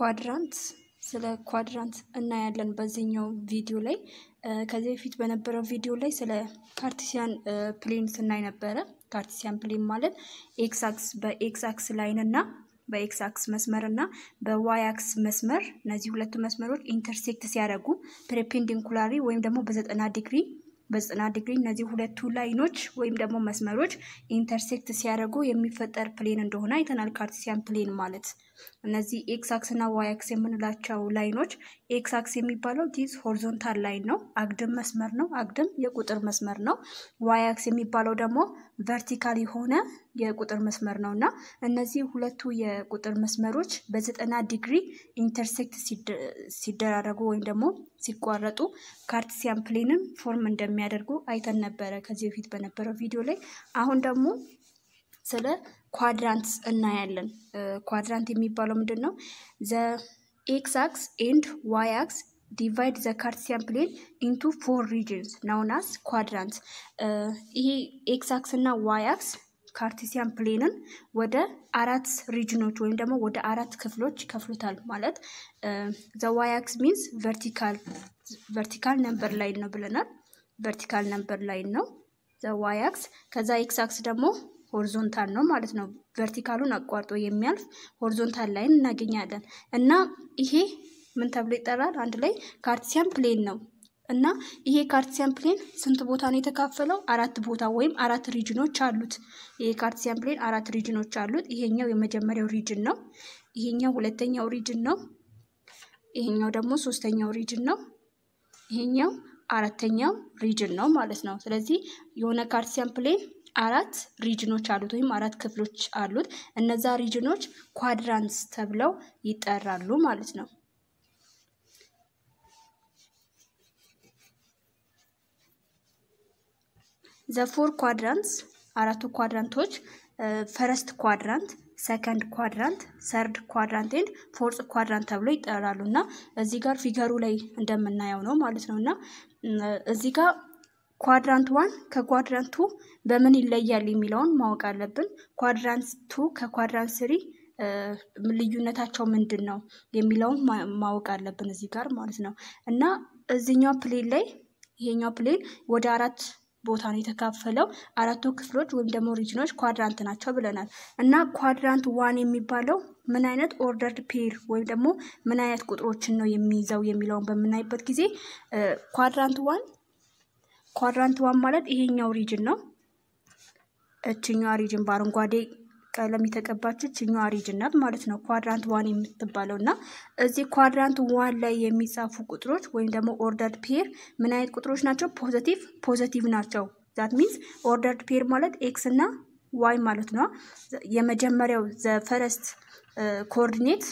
ኳድራንት ስለ ኳድራንት እናያለን በዚህኛው ቪዲዮ ላይ። ከዚህ በፊት በነበረው ቪዲዮ ላይ ስለ ካርቲሲያን ፕሌን ስናይ ነበረ። ካርቲሲያን ፕሌን ማለት ኤክስ አክስ በኤክስ አክስ ላይን እና በኤክስ አክስ መስመር እና በዋይ አክስ መስመር እነዚህ ሁለቱ መስመሮች ኢንተርሴክት ሲያደርጉ ፕሬፔንዲንኩላሪ ወይም ደግሞ በዘጠና ዲግሪ በዘጠና ዲግሪ እነዚህ ሁለቱ ላይኖች ወይም ደግሞ መስመሮች ኢንተርሴክት ሲያደርጉ የሚፈጠር ፕሌን እንደሆነ አይተናል። ካርቲሲያን ፕሌን ማለት እነዚህ ኤክስ አክስ እና ዋይ አክስ የምንላቸው ላይኖች ኤክስ አክስ የሚባለው ዲስ ሆሪዞንታል ላይን ነው፣ አግድም መስመር ነው፣ አግድም የቁጥር መስመር ነው። ዋይ አክስ የሚባለው ደግሞ ቨርቲካል የሆነ የቁጥር መስመር ነው እና እነዚህ ሁለቱ የቁጥር መስመሮች በዘጠና ዲግሪ ኢንተርሴክት ሲደራረጉ ወይም ደግሞ ሲቋረጡ ካርቲሲያን ፕሌንን ፎርም እንደሚያደርጉ አይተን ነበረ ከዚህ በፊት በነበረው ቪዲዮ ላይ። አሁን ደግሞ ስለ ኳድራንት እናያለን። ኳድራንት የሚባለው ምንድን ነው? ዘ ኤክስ አክስ ኤንድ ዋይ አክስ ዲቫይድ ዘ ካርቲሲያን ፕሌን ኢንቱ ፎር ሪጅንስ ናውን ኳድራንት። ይሄ ኤክስ አክስ እና ዋይ አክስ ካርቲሲያን ፕሌንን ወደ አራት ሪጅኖች ወይም ደግሞ ወደ አራት ክፍሎች ይከፍሉታል። ማለት ዘ ዋይ አክስ ሚንስ ቨርቲካል ቨርቲካል ነምበር ላይን ነው ብለናል። ቨርቲካል ነምበር ላይን ነው ዘ ዋይ አክስ። ከዛ ኤክስ አክስ ደግሞ ሆሪዞንታል ነው ማለት ነው። ቨርቲካሉን አቋርጦ የሚያልፍ ሆሪዞንታል ላይን እናገኛለን እና ይሄ ምን ተብሎ ይጠራል? አንድ ላይ ካርቲሲያን ፕሌን ነው እና ይሄ ካርቲሲያን ፕሌን ስንት ቦታ ነው የተካፈለው? አራት ቦታ ወይም አራት ሪጅኖች አሉት። ይሄ ካርቲሲያን ፕሌን አራት ሪጅኖች አሉት። ይሄኛው የመጀመሪያው ሪጅን ነው። ይሄኛው ሁለተኛው ሪጅን ነው። ይሄኛው ደግሞ ሶስተኛው ሪጅን ነው። ይሄኛው አራተኛው ሪጅን ነው ማለት ነው። ስለዚህ የሆነ ካርቲሲያን ፕሌን አራት ሪጅኖች አሉት ወይም አራት ክፍሎች አሉት። እነዛ ሪጅኖች ኳድራንስ ተብለው ይጠራሉ ማለት ነው። ዘፎር ኳድራንትስ አራቱ ኳድራንቶች ፈረስት ኳድራንት ሰከንድ ኳድራንት ሰርድ ኳድራንት ኤንድ ፎርዝ ኳድራንት ተብሎ ይጠራሉ እና እዚህ ጋር ፊገሩ ላይ እንደምናየው ነው ማለት ነው እና እዚህ ጋር ኳድራንት ዋን ከኳድራንት ቱ በምን ይለያል የሚለውን ማወቅ አለብን። ኳድራንት ቱ ከኳድራንት ስሪ ልዩነታቸው ምንድን ነው የሚለውን ማወቅ አለብን እዚህ ጋር ማለት ነው። እና እዚኛው ፕሌን ላይ ይሄኛው ፕሌን ወደ አራት ቦታ ነው የተካፈለው። አራቱ ክፍሎች ወይም ደግሞ ሪጅኖች ኳድራንት ናቸው ብለናል። እና ኳድራንት ዋን የሚባለው ምን አይነት ኦርደርድ ፔር ወይም ደግሞ ምን አይነት ቁጥሮችን ነው የሚይዘው የሚለውን በምናይበት ጊዜ ኳድራንት ዋን ኳድራንት ዋን ማለት ይሄኛው ሪጅን ነው። እችኛዋ ሪጅን በአረንጓዴ ቀለም የተቀባች እችኛዋ ሪጅን ናት ማለት ነው ኳድራንት ዋን የምትባለው እና እዚህ ኳድራንት ዋን ላይ የሚጻፉ ቁጥሮች ወይም ደግሞ ኦርደርድ ፔር ምን አይነት ቁጥሮች ናቸው? ፖዘቲቭ ፖዘቲቭ ናቸው። ዛት ሚንስ ኦርደርድ ፔር ማለት ኤክስ እና ዋይ ማለት ነው። የመጀመሪያው ዘፈረስት ኮኦርዲኔት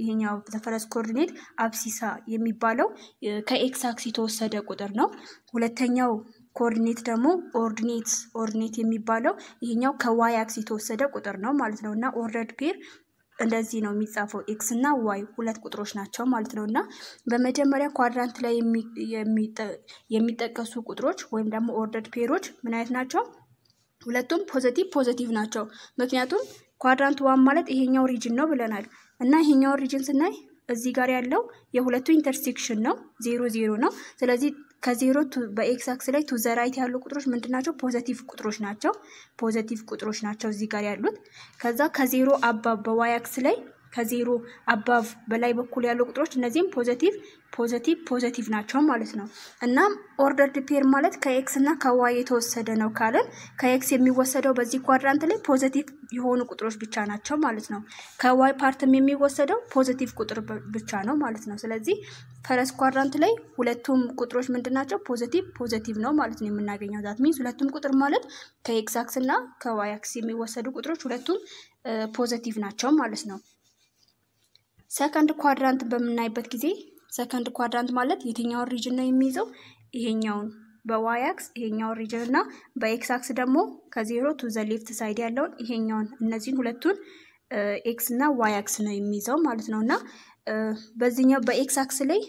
ይሄኛው ዘፈረስ ኮኦርዲኔት አብሲሳ የሚባለው ከኤክስ አክስ የተወሰደ ቁጥር ነው። ሁለተኛው ኮኦርዲኔት ደግሞ ኦርዲኔት ኦርዲኔት የሚባለው ይሄኛው ከዋይ አክስ የተወሰደ ቁጥር ነው ማለት ነው እና ኦርደርድ ፔር እንደዚህ ነው የሚጻፈው። ኤክስ እና ዋይ ሁለት ቁጥሮች ናቸው ማለት ነው እና በመጀመሪያ ኳድራንት ላይ የሚጠቀሱ ቁጥሮች ወይም ደግሞ ኦርደርድ ፔሮች ምን አይነት ናቸው? ሁለቱም ፖዘቲቭ ፖዘቲቭ ናቸው። ምክንያቱም ኳድራንት ዋን ማለት ይሄኛው ሪጅን ነው ብለናል። እና ይሄኛው ሪጅን ስናይ እዚህ ጋር ያለው የሁለቱ ኢንተርሴክሽን ነው፣ ዜሮ ዜሮ ነው። ስለዚህ ከዜሮ በኤክስ አክስ ላይ ቱ ራይት ያሉ ቁጥሮች ምንድን ናቸው? ፖዘቲቭ ቁጥሮች ናቸው። ፖዘቲቭ ቁጥሮች ናቸው እዚህ ጋር ያሉት። ከዛ ከዜሮ አባብ በዋይ አክስ ላይ ከዜሮ አባብ በላይ በኩል ያሉ ቁጥሮች እነዚህም ፖዘቲቭ ፖዘቲቭ ፖዘቲቭ ናቸው ማለት ነው። እናም ኦርደርድ ፔር ማለት ከኤክስ እና ከዋይ የተወሰደ ነው ካልን ከኤክስ የሚወሰደው በዚህ ኳድራንት ላይ ፖዘቲቭ የሆኑ ቁጥሮች ብቻ ናቸው ማለት ነው። ከዋይ ፓርትም የሚወሰደው ፖዘቲቭ ቁጥር ብቻ ነው ማለት ነው። ስለዚህ ፈረስ ኳድራንት ላይ ሁለቱም ቁጥሮች ምንድን ናቸው? ፖዘቲቭ ፖዘቲቭ ነው ማለት ነው የምናገኘው። ዛት ሚንስ ሁለቱም ቁጥር ማለት ከኤክስ አክስ እና ከዋይ አክስ የሚወሰዱ ቁጥሮች ሁለቱም ፖዘቲቭ ናቸው ማለት ነው። ሰከንድ ኳድራንት በምናይበት ጊዜ ሰከንድ ኳድራንት ማለት የትኛውን ሪጅን ነው የሚይዘው? ይሄኛውን በዋይ አክስ ይሄኛውን ሪጅን እና በኤክስ አክስ ደግሞ ከዜሮ ቱ ዘ ሌፍት ሳይድ ያለውን ይሄኛውን እነዚህን ሁለቱን ኤክስ እና ዋይ አክስ ነው የሚይዘው ማለት ነው እና በዚህኛው በኤክስ አክስ ላይ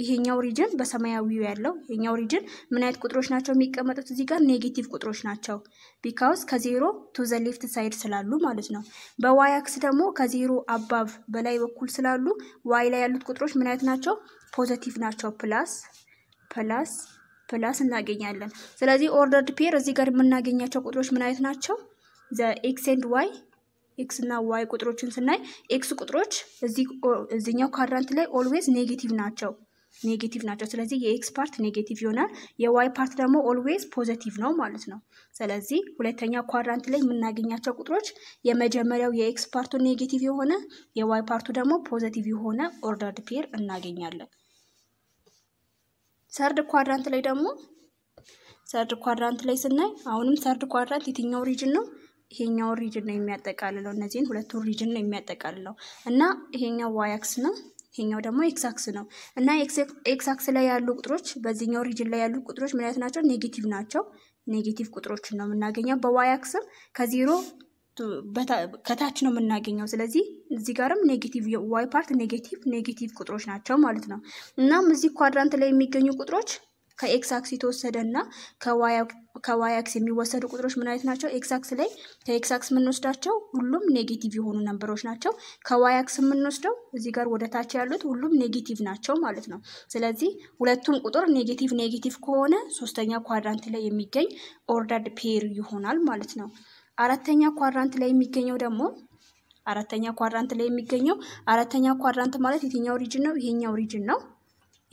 ይሄኛው ሪጅን በሰማያዊው ያለው ይሄኛው ሪጅን ምን አይነት ቁጥሮች ናቸው የሚቀመጡት? እዚህ ጋር ኔጌቲቭ ቁጥሮች ናቸው። ቢካውስ ከዜሮ ቱ ዘ ሌፍት ሳይድ ስላሉ ማለት ነው። በዋይ አክስ ደግሞ ከዜሮ አባብ በላይ በኩል ስላሉ ዋይ ላይ ያሉት ቁጥሮች ምን አይነት ናቸው? ፖዘቲቭ ናቸው። ፕላስ ፕላስ ፕላስ እናገኛለን። ስለዚህ ኦርደርድ ፔር እዚህ ጋር የምናገኛቸው ቁጥሮች ምን አይነት ናቸው? ዘ ኤክስ ኤንድ ዋይ ኤክስ እና ዋይ ቁጥሮችን ስናይ ኤክስ ቁጥሮች እዚህኛው ካድራንት ላይ ኦልዌዝ ኔጌቲቭ ናቸው። ኔጌቲቭ ናቸው። ስለዚህ የኤክስ ፓርት ኔጌቲቭ ይሆናል። የዋይ ፓርት ደግሞ ኦልዌዝ ፖዘቲቭ ነው ማለት ነው። ስለዚህ ሁለተኛ ኳድራንት ላይ የምናገኛቸው ቁጥሮች የመጀመሪያው የኤክስ ፓርቱ ኔጌቲቭ የሆነ የዋይ ፓርቱ ደግሞ ፖዘቲቭ የሆነ ኦርደርድ ፔር እናገኛለን። ሰርድ ኳድራንት ላይ ደግሞ ሰርድ ኳድራንት ላይ ስናይ አሁንም ሰርድ ኳድራንት የትኛው ሪጅን ነው? ይሄኛው ሪጅን ነው የሚያጠቃልለው። እነዚህን ሁለቱን ሪጅን ነው የሚያጠቃልለው እና ይሄኛው ዋይ አክስ ነው፣ ይሄኛው ደግሞ ኤክሳክስ ነው እና ኤክሳክስ ላይ ያሉ ቁጥሮች በዚህኛው ሪጅን ላይ ያሉ ቁጥሮች ምን አይነት ናቸው? ኔጌቲቭ ናቸው። ኔጌቲቭ ቁጥሮችን ነው የምናገኘው። በዋይ አክስም ከዜሮ ከታች ነው የምናገኘው። ስለዚህ እዚህ ጋርም ኔጌቲቭ ዋይ ፓርት ኔጌቲቭ ኔጌቲቭ ቁጥሮች ናቸው ማለት ነው። እናም እዚህ ኳድራንት ላይ የሚገኙ ቁጥሮች ከኤክስ አክስ የተወሰደ እና ከዋይ ከዋይ አክስ የሚወሰዱ ቁጥሮች ምን አይነት ናቸው? ኤክስ አክስ ላይ ከኤክስ አክስ የምንወስዳቸው ሁሉም ኔጌቲቭ የሆኑ ነንበሮች ናቸው። ከዋይ አክስ የምንወስደው እዚህ ጋር ወደ ታች ያሉት ሁሉም ኔጌቲቭ ናቸው ማለት ነው። ስለዚህ ሁለቱም ቁጥር ኔጌቲቭ ኔጌቲቭ ከሆነ ሶስተኛ ኳድራንት ላይ የሚገኝ ኦርደርድ ፔር ይሆናል ማለት ነው። አራተኛ ኳድራንት ላይ የሚገኘው ደግሞ አራተኛ ኳድራንት ላይ የሚገኘው አራተኛ ኳድራንት ማለት የትኛው ሪጅን ነው? ይሄኛው ሪጅን ነው።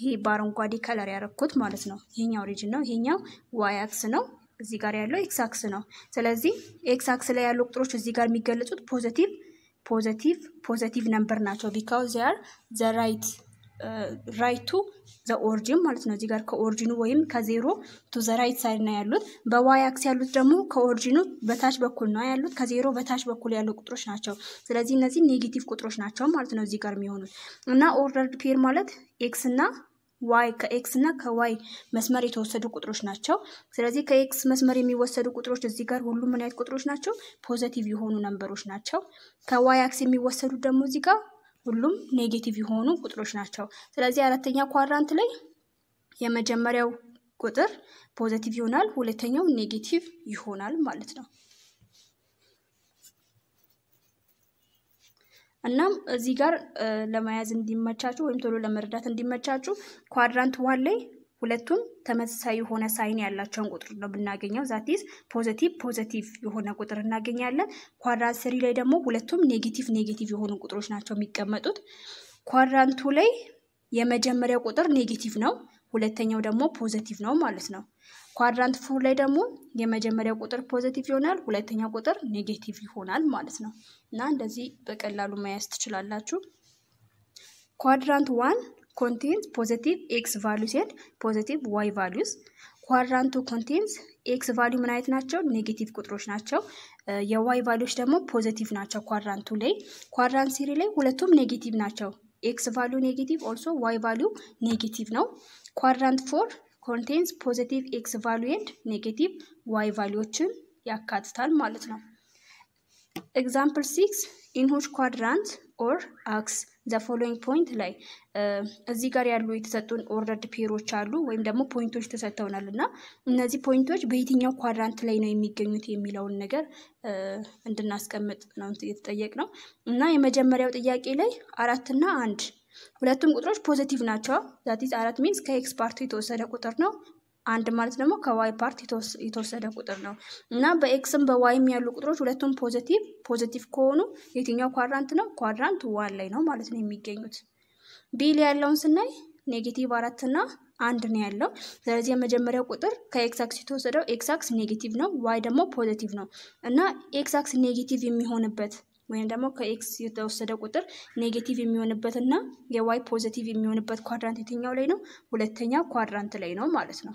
ይሄ በአረንጓዴ ከለር ያረኩት ማለት ነው። ይሄኛው ሪጅን ነው። ይሄኛው ዋይ አክስ ነው። እዚህ ጋር ያለው ኤክስ አክስ ነው። ስለዚህ ኤክስ አክስ ላይ ያሉ ቁጥሮች እዚህ ጋር የሚገለጹት ፖዘቲቭ ፖዘቲቭ ፖዘቲቭ ነምበር ናቸው። ቢካውዝ ዚያር ዘ ራይት ቱ ዘ ኦሪጂን ማለት ነው። እዚህ ጋር ከኦሪጂኑ ወይም ከዜሮ ቱ ዘ ራይት ሳይድ ነው ያሉት። በዋይ አክስ ያሉት ደግሞ ከኦሪጂኑ በታች በኩል ነው ያሉት። ከዜሮ በታች በኩል ያሉ ቁጥሮች ናቸው። ስለዚህ እነዚህ ኔጌቲቭ ቁጥሮች ናቸው ማለት ነው እዚህ ጋር የሚሆኑት እና ኦርደርድ ፔር ማለት ኤክስ እና ዋይ ከኤክስ እና ከዋይ መስመር የተወሰዱ ቁጥሮች ናቸው። ስለዚህ ከኤክስ መስመር የሚወሰዱ ቁጥሮች እዚህ ጋር ሁሉም ምን አይነት ቁጥሮች ናቸው? ፖዘቲቭ የሆኑ ነንበሮች ናቸው። ከዋይ አክስ የሚወሰዱ ደግሞ እዚህ ጋር ሁሉም ኔጌቲቭ የሆኑ ቁጥሮች ናቸው። ስለዚህ አራተኛ ኳድራንት ላይ የመጀመሪያው ቁጥር ፖዘቲቭ ይሆናል፣ ሁለተኛው ኔጌቲቭ ይሆናል ማለት ነው። እናም እዚህ ጋር ለመያዝ እንዲመቻችሁ ወይም ቶሎ ለመረዳት እንዲመቻችሁ ኳድራንት ዋን ላይ ሁለቱም ተመሳሳይ የሆነ ሳይን ያላቸውን ቁጥር ነው ብናገኘው ዛቲዝ ፖዘቲቭ ፖዘቲቭ የሆነ ቁጥር እናገኛለን። ኳድራንት ስሪ ላይ ደግሞ ሁለቱም ኔጌቲቭ ኔጌቲቭ የሆኑ ቁጥሮች ናቸው የሚቀመጡት። ኳድራንቱ ላይ የመጀመሪያው ቁጥር ኔጌቲቭ ነው፣ ሁለተኛው ደግሞ ፖዘቲቭ ነው ማለት ነው። ኳድራንት ፎር ላይ ደግሞ የመጀመሪያ ቁጥር ፖዘቲቭ ይሆናል፣ ሁለተኛ ቁጥር ኔጌቲቭ ይሆናል ማለት ነው እና እንደዚህ በቀላሉ መያዝ ትችላላችሁ። ኳድራንት ዋን ኮንቴንስ ፖዘቲቭ ኤክስ ቫሉስ ኤንድ ፖዘቲቭ ዋይ ቫሉስ። ኳድራንቱ ኮንቴንስ ኤክስ ቫሉ ምን አይነት ናቸው? ኔጌቲቭ ቁጥሮች ናቸው። የዋይ ቫሉዎች ደግሞ ፖዘቲቭ ናቸው። ኳድራንቱ ላይ ኳድራንት ሲሪ ላይ ሁለቱም ኔጌቲቭ ናቸው። ኤክስ ቫሉ ኔጌቲቭ ኦልሶ ዋይ ቫሉ ኔጌቲቭ ነው። ኳድራንት ፎር ኮንቴንስ ፖዚቲቭ ኤክስ ቫሉ ኔጌቲቭ ዋይ ቫሉዎችን ያካትታል ማለት ነው። ኤግዛምፕል ሲክስ ኢንሆች ኳድራንት ኦር አክስ ዘ ፎሎዊንግ ፖይንት ላይ እዚህ ጋር ያሉ የተሰጡን ኦርደርድ ፔሮች አሉ ወይም ደግሞ ፖይንቶች ተሰጥተውናል እና እነዚህ ፖይንቶች በየትኛው ኳድራንት ላይ ነው የሚገኙት የሚለውን ነገር እንድናስቀምጥ ነው የተጠየቅ ነው እና የመጀመሪያው ጥያቄ ላይ አራትና አንድ ሁለቱም ቁጥሮች ፖዘቲቭ ናቸው። ዛቲስ አራት ሚንስ ከኤክስ ፓርት የተወሰደ ቁጥር ነው። አንድ ማለት ደግሞ ከዋይ ፓርት የተወሰደ ቁጥር ነው እና በኤክስም በዋይም ያሉ ቁጥሮች ሁለቱም ፖዘቲቭ ፖዘቲቭ ከሆኑ የትኛው ኳድራንት ነው? ኳድራንት ዋን ላይ ነው ማለት ነው የሚገኙት። ቢል ያለውን ስናይ ኔጌቲቭ አራት እና አንድ ነው ያለው። ስለዚህ የመጀመሪያው ቁጥር ከኤክስ አክስ የተወሰደው ኤክስ አክስ ኔጌቲቭ ነው፣ ዋይ ደግሞ ፖዘቲቭ ነው እና ኤክስ አክስ ኔጌቲቭ የሚሆንበት ወይም ደግሞ ከኤክስ የተወሰደ ቁጥር ኔጌቲቭ የሚሆንበት እና የዋይ ፖዚቲቭ የሚሆንበት ኳድራንት የትኛው ላይ ነው? ሁለተኛ ኳድራንት ላይ ነው ማለት ነው።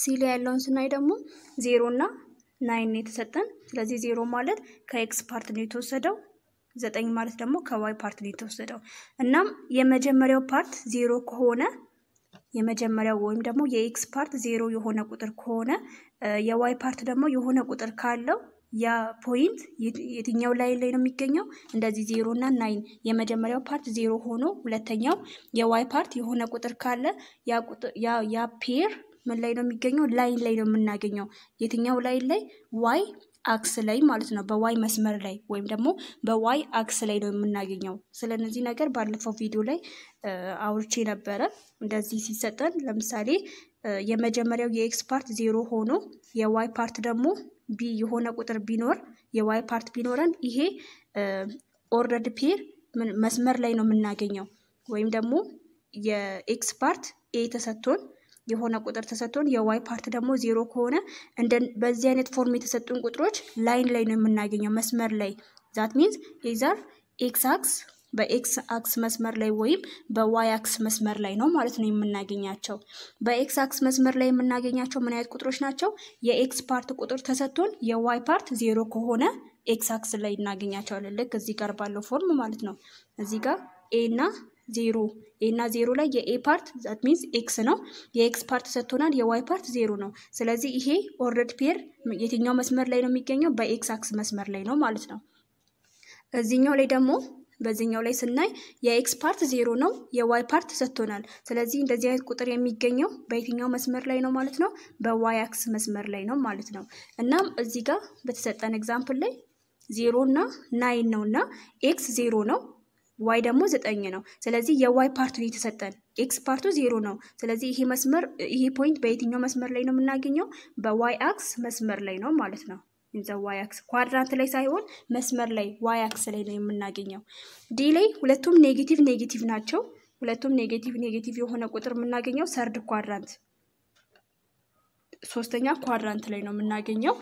ሲል ያለውን ስናይ ደግሞ ዜሮ እና ናይን የተሰጠን። ስለዚህ ዜሮ ማለት ከኤክስ ፓርት ነው የተወሰደው ዘጠኝ ማለት ደግሞ ከዋይ ፓርት ነው የተወሰደው። እናም የመጀመሪያው ፓርት ዜሮ ከሆነ የመጀመሪያው ወይም ደግሞ የኤክስ ፓርት ዜሮ የሆነ ቁጥር ከሆነ የዋይ ፓርት ደግሞ የሆነ ቁጥር ካለው ያ ፖይንት የትኛው ላይን ላይ ነው የሚገኘው? እንደዚህ ዜሮ እና ናይን የመጀመሪያው ፓርት ዜሮ ሆኖ ሁለተኛው የዋይ ፓርት የሆነ ቁጥር ካለ ያ ፔር ምን ላይ ነው የሚገኘው? ላይን ላይ ነው የምናገኘው። የትኛው ላይን ላይ? ዋይ አክስ ላይ ማለት ነው። በዋይ መስመር ላይ ወይም ደግሞ በዋይ አክስ ላይ ነው የምናገኘው። ስለነዚህ ነገር ባለፈው ቪዲዮ ላይ አውርቼ ነበረ። እንደዚህ ሲሰጠን ለምሳሌ የመጀመሪያው የኤክስ ፓርት ዜሮ ሆኖ የዋይ ፓርት ደግሞ ቢ የሆነ ቁጥር ቢኖር የዋይ ፓርት ቢኖረን ይሄ ኦርደርድ ፔር መስመር ላይ ነው የምናገኘው። ወይም ደግሞ የኤክስ ፓርት ኤ ተሰጥቶን የሆነ ቁጥር ተሰጥቶን የዋይ ፓርት ደግሞ ዜሮ ከሆነ በዚህ አይነት ፎርም የተሰጡን ቁጥሮች ላይን ላይ ነው የምናገኘው መስመር ላይ ዛት ሚንስ ኤዛር ኤክስ አክስ በኤክስ አክስ መስመር ላይ ወይም በዋይ አክስ መስመር ላይ ነው ማለት ነው የምናገኛቸው። በኤክስ አክስ መስመር ላይ የምናገኛቸው ምን አይነት ቁጥሮች ናቸው? የኤክስ ፓርት ቁጥር ተሰጥቶን የዋይ ፓርት ዜሮ ከሆነ ኤክስ አክስ ላይ እናገኛቸዋለን። ልክ እዚህ ጋር ባለው ፎርም ማለት ነው። እዚህ ጋር ኤ እና ዜሮ ኤ እና ዜሮ ላይ የኤ ፓርት ዛት ሚንስ ኤክስ ነው። የኤክስ ፓርት ሰጥቶናል። የዋይ ፓርት ዜሮ ነው። ስለዚህ ይሄ ኦረድ ፔር የትኛው መስመር ላይ ነው የሚገኘው? በኤክስ አክስ መስመር ላይ ነው ማለት ነው። እዚህኛው ላይ ደግሞ በዚህኛው ላይ ስናይ የኤክስ ፓርት ዜሮ ነው፣ የዋይ ፓርት ሰጥቶናል። ስለዚህ እንደዚህ አይነት ቁጥር የሚገኘው በየትኛው መስመር ላይ ነው ማለት ነው? በዋይ አክስ መስመር ላይ ነው ማለት ነው። እናም እዚህ ጋር በተሰጠን ኤግዛምፕል ላይ ዜሮ እና ናይን ነው እና ኤክስ ዜሮ ነው ዋይ ደግሞ ዘጠኝ ነው። ስለዚህ የዋይ ፓርቱ የተሰጠን ኤክስ ፓርቱ ዜሮ ነው። ስለዚህ ይሄ መስመር ይሄ ፖይንት በየትኛው መስመር ላይ ነው የምናገኘው? በዋይ አክስ መስመር ላይ ነው ማለት ነው። ኢን ዋያክስ ኳድራንት ላይ ሳይሆን መስመር ላይ ዋያክስ ላይ ነው የምናገኘው። ዲ ላይ ሁለቱም ኔጌቲቭ ኔጌቲቭ ናቸው። ሁለቱም ኔጌቲቭ ኔጌቲቭ የሆነ ቁጥር የምናገኘው ሰርድ ኳድራንት ሶስተኛ ኳድራንት ላይ ነው የምናገኘው።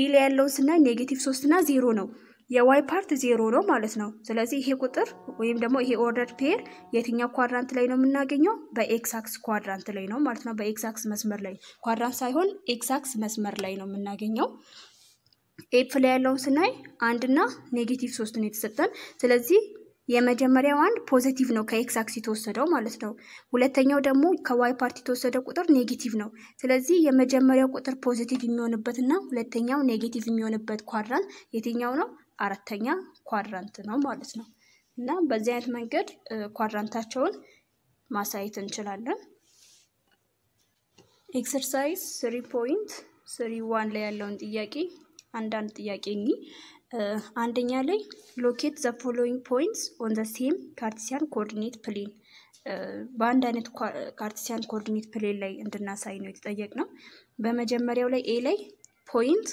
ኢ ላይ ያለውን ስናይ ኔጌቲቭ ሶስትና ዜሮ ነው። የዋይ ፓርት ዜሮ ነው ማለት ነው። ስለዚህ ይሄ ቁጥር ወይም ደግሞ ይሄ ኦርደር ፔር የትኛው ኳድራንት ላይ ነው የምናገኘው? በኤክሳክስ ኳድራንት ላይ ነው ማለት ነው። በኤክሳክስ መስመር ላይ ኳድራንት ሳይሆን ኤክሳክስ መስመር ላይ ነው የምናገኘው። ኤፍ ላይ ያለውን ስናይ አንድና ኔጌቲቭ ሶስት ነው የተሰጠን። ስለዚህ የመጀመሪያው አንድ ፖዘቲቭ ነው ከኤክስ አክስ የተወሰደው ማለት ነው። ሁለተኛው ደግሞ ከዋይ ፓርት የተወሰደ ቁጥር ኔጌቲቭ ነው። ስለዚህ የመጀመሪያው ቁጥር ፖዘቲቭ የሚሆንበትና ሁለተኛው ኔጌቲቭ የሚሆንበት ኳድራንት የትኛው ነው? አራተኛ ኳድራንት ነው ማለት ነው። እና በዚህ አይነት መንገድ ኳድራንታቸውን ማሳየት እንችላለን። ኤክሰርሳይዝ ስሪ ፖይንት ስሪ ዋን ላይ ያለውን ጥያቄ አንዳንድ ጥያቄ እንግዲህ አንደኛ ላይ ሎኬት ዘ ፎሎዊንግ ፖይንትስ ኦን ዘ ሴም ካርቲሲያን ኮኦርዲኔት ፕሌን በአንድ አይነት ካርቲሲያን ኮኦርዲኔት ፕሌን ላይ እንድናሳይ ነው የተጠየቅ ነው። በመጀመሪያው ላይ ኤ ላይ ፖይንት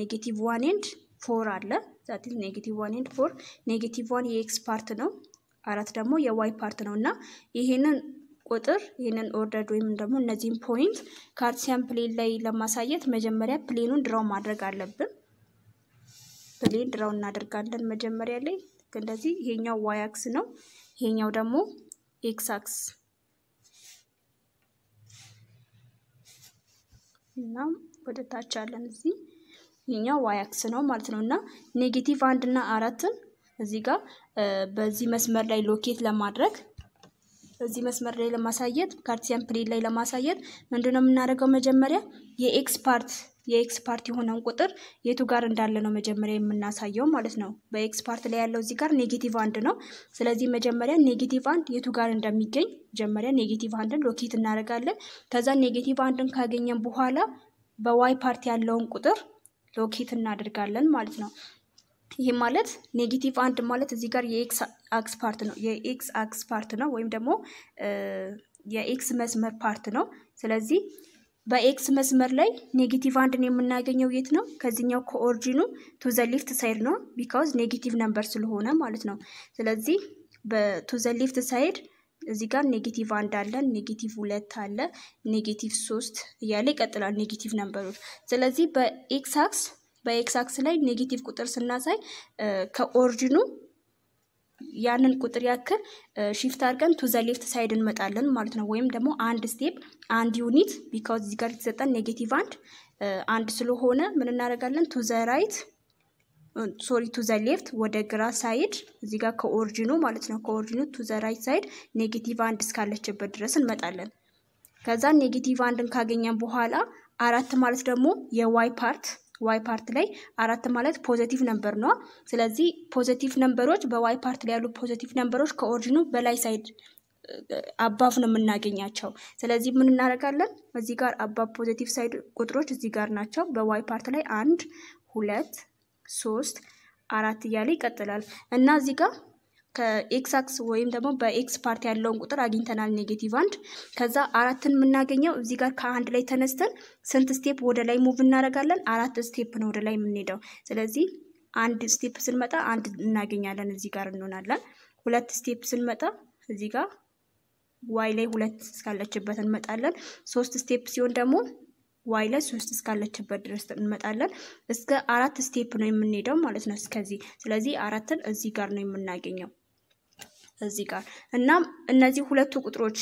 ኔጌቲቭ ዋን ኤንድ ፎር አለ። ዛት ኔጌቲቭ ዋን ኤንድ ፎር። ኔጌቲቭ ዋን የኤክስ ፓርት ነው፣ አራት ደግሞ የዋይ ፓርት ነው እና ይሄንን ቁጥር ይህንን ኦርደድ ወይም ደግሞ እነዚህን ፖይንት ካርቲሲያን ፕሌን ላይ ለማሳየት መጀመሪያ ፕሌኑን ድራው ማድረግ አለብን። ፕሌን ድራው እናደርጋለን መጀመሪያ ላይ እንደዚህ። ይሄኛው ዋይ አክስ ነው፣ ይሄኛው ደግሞ ኤክስ አክስ እና ወደ ታች አለን እዚህ ይሄኛው ዋይ አክስ ነው ማለት ነው። እና ኔጌቲቭ አንድ እና አራትን እዚህ ጋር በዚህ መስመር ላይ ሎኬት ለማድረግ በዚህ መስመር ላይ ለማሳየት ካርቲያን ፕሌን ላይ ለማሳየት ምንድን ነው የምናደርገው? መጀመሪያ የኤክስ ፓርት የኤክስ ፓርት የሆነውን ቁጥር የቱ ጋር እንዳለ ነው መጀመሪያ የምናሳየው ማለት ነው። በኤክስ ፓርት ላይ ያለው እዚህ ጋር ኔጌቲቭ አንድ ነው። ስለዚህ መጀመሪያ ኔጌቲቭ አንድ የቱ ጋር እንደሚገኝ መጀመሪያ ኔጌቲቭ አንድን ሎኬት እናደርጋለን። ከዛ ኔጌቲቭ አንድን ካገኘን በኋላ በዋይ ፓርት ያለውን ቁጥር ሎኬት እናደርጋለን ማለት ነው። ይሄ ማለት ኔጌቲቭ አንድ ማለት እዚህ ጋር የኤክስ አክስ ፓርት ነው የኤክስ አክስ ፓርት ነው ወይም ደግሞ የኤክስ መስመር ፓርት ነው። ስለዚህ በኤክስ መስመር ላይ ኔጌቲቭ አንድን የምናገኘው የት ነው? ከዚህኛው ከኦሪጂኑ ቱ ዘ ሊፍት ሳይድ ነው፣ ቢካውዝ ኔጌቲቭ ነምበር ስለሆነ ማለት ነው። ስለዚህ በቱ ዘ ሊፍት ሳይድ እዚህ ጋር ኔጌቲቭ አንድ አለ፣ ኔጌቲቭ ሁለት አለ፣ ኔጌቲቭ ሶስት እያለ ይቀጥላል ኔጌቲቭ ነምበሮች። ስለዚህ በኤክስ አክስ በኤክስ ላይ ኔጌቲቭ ቁጥር ስናሳይ ከኦሪጂኑ ያንን ቁጥር ያክል ሺፍት አድርገን ቱ ዘ ሌፍት ሳይድ እንመጣለን ማለት ነው። ወይም ደግሞ አንድ ስቴፕ አንድ ዩኒት ቢካውዝ እዚህ ጋር የተሰጠን ኔጌቲቭ አንድ አንድ ስለሆነ ምን እናደርጋለን? ቱ ዘ ራይት ሶሪ ቱ ዘ ሌፍት ወደ ግራ ሳይድ እዚህ ጋር ከኦሪጂኑ ማለት ነው። ከኦሪጂኑ ቱ ዘ ራይት ሳይድ ኔጌቲቭ አንድ እስካለችበት ድረስ እንመጣለን። ከዛ ኔጌቲቭ አንድን ካገኘን በኋላ አራት ማለት ደግሞ የዋይ ፓርት ዋይ ፓርት ላይ አራት ማለት ፖዘቲቭ ነንበር ነው። ስለዚህ ፖዘቲቭ ነንበሮች በዋይ ፓርት ላይ ያሉ ፖዘቲቭ ነንበሮች ከኦሪጂኑ በላይ ሳይድ አባፍ ነው የምናገኛቸው። ስለዚህ ምን እናደርጋለን? እዚህ ጋር አባፍ ፖዘቲቭ ሳይድ ቁጥሮች እዚህ ጋር ናቸው። በዋይ ፓርት ላይ አንድ፣ ሁለት፣ ሶስት፣ አራት እያለ ይቀጥላል እና እዚህ ጋር ከኤክስ አክስ ወይም ደግሞ በኤክስ ፓርት ያለውን ቁጥር አግኝተናል፣ ኔጌቲቭ አንድ። ከዛ አራትን የምናገኘው እዚህ ጋር ከአንድ ላይ ተነስተን ስንት ስቴፕ ወደ ላይ ሙቭ እናደርጋለን? አራት ስቴፕ ነው ወደ ላይ የምንሄደው። ስለዚህ አንድ ስቴፕ ስንመጣ አንድ እናገኛለን፣ እዚህ ጋር እንሆናለን። ሁለት ስቴፕ ስንመጣ እዚህ ጋር ዋይ ላይ ሁለት እስካለችበት እንመጣለን። ሶስት ስቴፕ ሲሆን ደግሞ ዋይ ላይ ሶስት እስካለችበት ድረስ እንመጣለን። እስከ አራት ስቴፕ ነው የምንሄደው ማለት ነው እስከዚህ። ስለዚህ አራትን እዚህ ጋር ነው የምናገኘው። እዚህ ጋር እናም እነዚህ ሁለቱ ቁጥሮች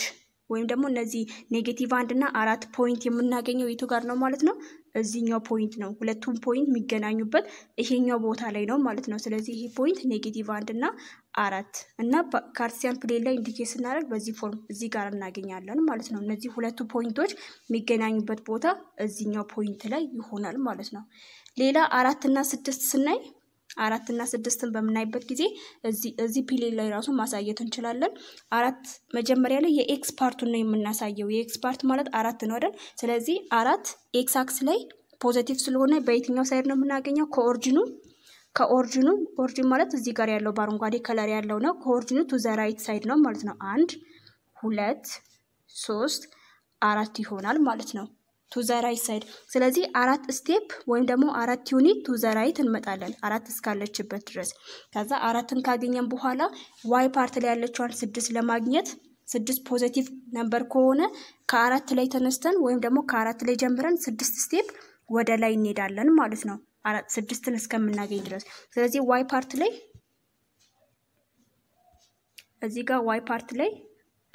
ወይም ደግሞ እነዚህ ኔጌቲቭ አንድ እና አራት ፖይንት የምናገኘው የቱ ጋር ነው ማለት ነው? እዚህኛው ፖይንት ነው። ሁለቱም ፖይንት የሚገናኙበት ይሄኛው ቦታ ላይ ነው ማለት ነው። ስለዚህ ይሄ ፖይንት ኔጌቲቭ አንድ እና አራት እና ካርሲያን ፕሌን ላይ ኢንዲኬት ስናደርግ በዚህ ፎርም እዚህ ጋር እናገኛለን ማለት ነው። እነዚህ ሁለቱ ፖይንቶች የሚገናኙበት ቦታ እዚህኛው ፖይንት ላይ ይሆናል ማለት ነው። ሌላ አራት እና ስድስት ስናይ አራት እና ስድስትን በምናይበት ጊዜ እዚህ ፒሌ ላይ ራሱ ማሳየት እንችላለን። አራት መጀመሪያ ላይ የኤክስ ፓርቱን ነው የምናሳየው። የኤክስ ፓርት ማለት አራት ነው አይደል? ስለዚህ አራት ኤክስ አክስ ላይ ፖዘቲቭ ስለሆነ በየትኛው ሳይድ ነው የምናገኘው? ከኦርጅኑ ከኦርጅኑ ኦርጅን ማለት እዚህ ጋር ያለው በአረንጓዴ ከለር ያለው ነው። ከኦርጅኑ ቱ ዘ ራይት ሳይድ ነው ማለት ነው። አንድ ሁለት ሶስት አራት ይሆናል ማለት ነው። ቱ ዘ ራይት ሳይድ። ስለዚህ አራት ስቴፕ ወይም ደግሞ አራት ዩኒት ቱ ዘ ራይት እንመጣለን አራት እስካለችበት ድረስ። ከዛ አራትን ካገኘን በኋላ ዋይ ፓርት ላይ ያለችዋን ስድስት ለማግኘት ስድስት ፖዘቲቭ ነምበር ከሆነ ከአራት ላይ ተነስተን ወይም ደግሞ ከአራት ላይ ጀምረን ስድስት ስቴፕ ወደ ላይ እንሄዳለን ማለት ነው ስድስትን እስከምናገኝ ድረስ። ስለዚህ ዋይ ፓርት ላይ እዚህ ጋር ዋይ ፓርት ላይ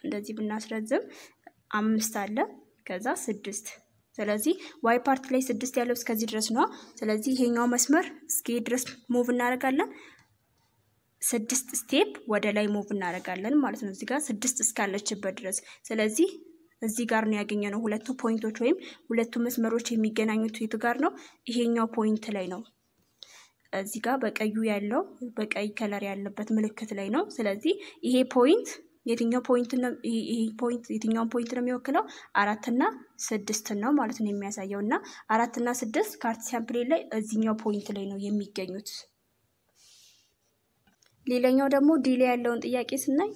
እንደዚህ ብናስረዝም አምስት አለ ከዛ ስድስት ስለዚህ ዋይ ፓርት ላይ ስድስት ያለው እስከዚህ ድረስ ነው። ስለዚህ ይሄኛው መስመር እስኪ ድረስ ሙቭ እናደርጋለን። ስድስት ስቴፕ ወደ ላይ ሙቭ እናደርጋለን ማለት ነው። እዚህ ጋር ስድስት እስካለችበት ድረስ ስለዚህ እዚህ ጋር ነው ያገኘ ነው ሁለቱ ፖይንቶች ወይም ሁለቱ መስመሮች የሚገናኙት የቱ ጋር ነው? ይሄኛው ፖይንት ላይ ነው። እዚህ ጋር በቀዩ ያለው በቀይ ከለር ያለበት ምልክት ላይ ነው። ስለዚህ ይሄ ፖይንት የትኛው ፖይንት ነው? ፖይንት የትኛውን ፖይንት ነው የሚወክለው? አራትና ስድስትን ነው ማለት ነው የሚያሳየው እና አራትና ስድስት ካርቲሲያን ፕሌን ላይ እዚኛው ፖይንት ላይ ነው የሚገኙት። ሌላኛው ደግሞ ዲላ ያለውን ጥያቄ ስናይ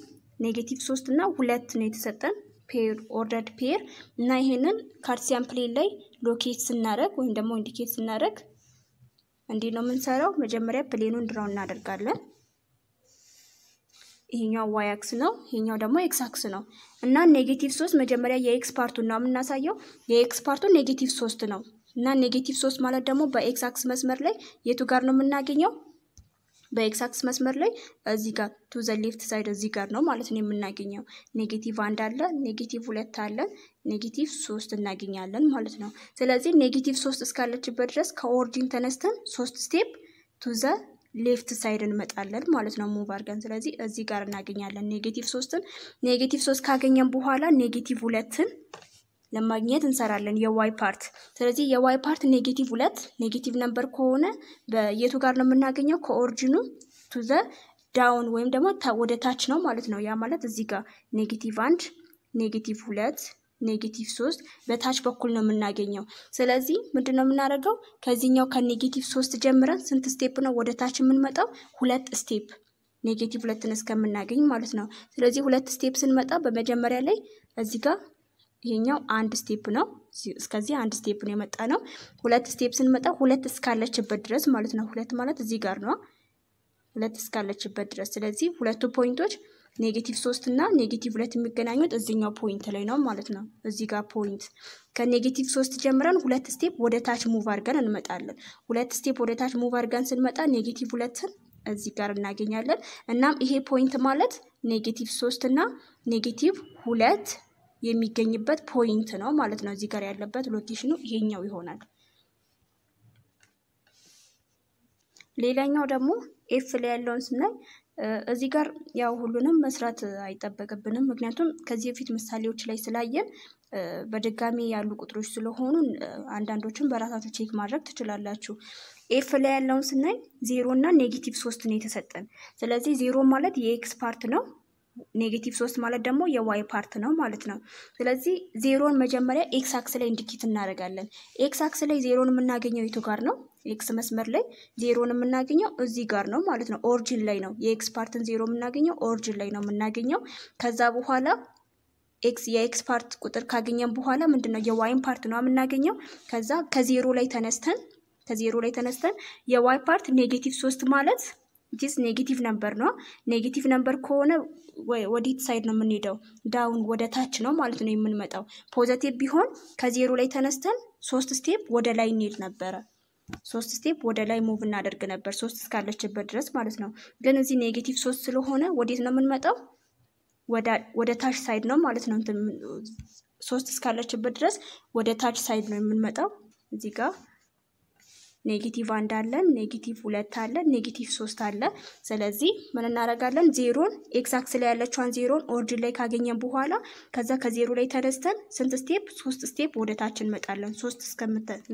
ኔጌቲቭ ሶስት እና ሁለት ነው የተሰጠን ፔር ኦርደርድ ፔር እና ይሄንን ካርቲሲያን ፕሌን ላይ ሎኬት ስናደረግ ወይም ደግሞ ኢንዲኬት ስናደረግ እንዲ ነው የምንሰራው። መጀመሪያ ፕሌኑን ድራው እናደርጋለን። ይሄኛው ዋይ አክስ ነው፣ ይሄኛው ደግሞ ኤክስ አክስ ነው እና ኔጌቲቭ ሶስት መጀመሪያ የኤክስ ፓርቱን ነው የምናሳየው። የኤክስ ፓርቱ ኔጌቲቭ ሶስት ነው እና ኔጌቲቭ ሶስት ማለት ደግሞ በኤክስ አክስ መስመር ላይ የቱ ጋር ነው የምናገኘው? በኤክስ አክስ መስመር ላይ እዚህ ጋር ቱ ዘ ሌፍት ሳይድ እዚህ ጋር ነው ማለት ነው የምናገኘው። ኔጌቲቭ አንድ አለ፣ ኔጌቲቭ ሁለት አለ፣ ኔጌቲቭ ሶስት እናገኛለን ማለት ነው። ስለዚህ ኔጌቲቭ ሶስት እስካለችበት ድረስ ከኦሪጂን ተነስተን ሶስት ስቴፕ ቱ ዘ ሌፍት ሳይድ እንመጣለን ማለት ነው ሙቭ አድርገን። ስለዚህ እዚህ ጋር እናገኛለን ኔጌቲቭ ሶስትን። ኔጌቲቭ ሶስት ካገኘን በኋላ ኔጌቲቭ ሁለትን ለማግኘት እንሰራለን የዋይ ፓርት። ስለዚህ የዋይ ፓርት ኔጌቲቭ ሁለት ኔጌቲቭ ነምበር ከሆነ በየቱ ጋር ነው የምናገኘው? ከኦሪጂኑ ቱ ዘ ዳውን ወይም ደግሞ ወደ ታች ነው ማለት ነው። ያ ማለት እዚህ ጋር ኔጌቲቭ አንድ ኔጌቲቭ ሁለት ኔጌቲቭ ሶስት በታች በኩል ነው የምናገኘው። ስለዚህ ምንድን ነው የምናደርገው? ከዚህኛው ከኔጌቲቭ ሶስት ጀምረን ስንት ስቴፕ ነው ወደ ታች የምንመጣው? ሁለት ስቴፕ ኔጌቲቭ ሁለትን እስከምናገኝ ማለት ነው። ስለዚህ ሁለት ስቴፕ ስንመጣ በመጀመሪያ ላይ እዚህ ጋር ይሄኛው አንድ ስቴፕ ነው። እስከዚህ አንድ ስቴፕ ነው የመጣ ነው። ሁለት ስቴፕ ስንመጣ ሁለት እስካለችበት ድረስ ማለት ነው። ሁለት ማለት እዚህ ጋር ነው። ሁለት እስካለችበት ድረስ ስለዚህ ሁለቱ ፖይንቶች ኔጌቲቭ ሶስት እና ኔጌቲቭ ሁለት የሚገናኙት እዚኛው ፖይንት ላይ ነው ማለት ነው። እዚህ ጋር ፖይንት ከኔጌቲቭ ሶስት ጀምረን ሁለት ስቴፕ ወደ ታች ሙቭ አድርገን እንመጣለን። ሁለት ስቴፕ ወደ ታች ሙቭ አድርገን ስንመጣ ኔጌቲቭ ሁለትን እዚህ ጋር እናገኛለን። እናም ይሄ ፖይንት ማለት ኔጌቲቭ ሶስት እና ኔጌቲቭ ሁለት የሚገኝበት ፖይንት ነው ማለት ነው። እዚህ ጋር ያለበት ሎኬሽኑ ይሄኛው ይሆናል። ሌላኛው ደግሞ ኤፍ ላይ ያለውን ስናይ እዚህ ጋር ያው ሁሉንም መስራት አይጠበቅብንም፣ ምክንያቱም ከዚህ በፊት ምሳሌዎች ላይ ስላየን በድጋሚ ያሉ ቁጥሮች ስለሆኑ አንዳንዶችን በራሳችሁ ቼክ ማድረግ ትችላላችሁ። ኤፍ ላይ ያለውን ስናይ ዜሮ እና ኔጌቲቭ ሶስት ነው የተሰጠን። ስለዚህ ዜሮ ማለት የኤክስ ፓርት ነው። ኔጌቲቭ ሶስት ማለት ደግሞ የዋይ ፓርት ነው ማለት ነው። ስለዚህ ዜሮን መጀመሪያ ኤክስ አክስ ላይ እንዲኪት እናደርጋለን። ኤክስ አክስ ላይ ዜሮን የምናገኘው የቱ ጋር ነው? ኤክስ መስመር ላይ ዜሮን የምናገኘው እዚህ ጋር ነው ማለት ነው። ኦሪጂን ላይ ነው። የኤክስ ፓርትን ዜሮ የምናገኘው ኦሪጂን ላይ ነው የምናገኘው። ከዛ በኋላ ኤክስ የኤክስ ፓርት ቁጥር ካገኘን በኋላ ምንድን ነው የዋይን ፓርት ነው የምናገኘው። ከዛ ከዜሮ ላይ ተነስተን ከዜሮ ላይ ተነስተን የዋይ ፓርት ኔጌቲቭ ሶስት ማለት ጂስ ኔጌቲቭ ነምበር ነው። ኔጌቲቭ ነምበር ከሆነ ወዴት ሳይድ ነው የምንሄደው? ዳውን ወደ ታች ነው ማለት ነው የምንመጣው። ፖዘቲቭ ቢሆን ከዜሮ ላይ ተነስተን ሶስት ስቴፕ ወደ ላይ እንሄድ ነበረ። ሶስት ስቴፕ ወደ ላይ ሙቭ እናደርግ ነበር፣ ሶስት እስካለችበት ድረስ ማለት ነው። ግን እዚህ ኔጌቲቭ ሶስት ስለሆነ ወዴት ነው የምንመጣው? ወደ ታች ሳይድ ነው ማለት ነው። ሶስት እስካለችበት ድረስ ወደ ታች ሳይድ ነው የምንመጣው እዚህ ጋር ኔጌቲቭ አንድ አለን፣ ኔጌቲቭ ሁለት አለን፣ ኔጌቲቭ ሶስት አለ። ስለዚህ ምን እናደርጋለን? ዜሮን ኤክስ አክስ ላይ ያለችዋን ዜሮን ኦርጅን ላይ ካገኘን በኋላ ከዛ ከዜሮ ላይ ተነስተን ስንት ስቴፕ? ሶስት ስቴፕ ወደ ታች እንመጣለን። ሶስት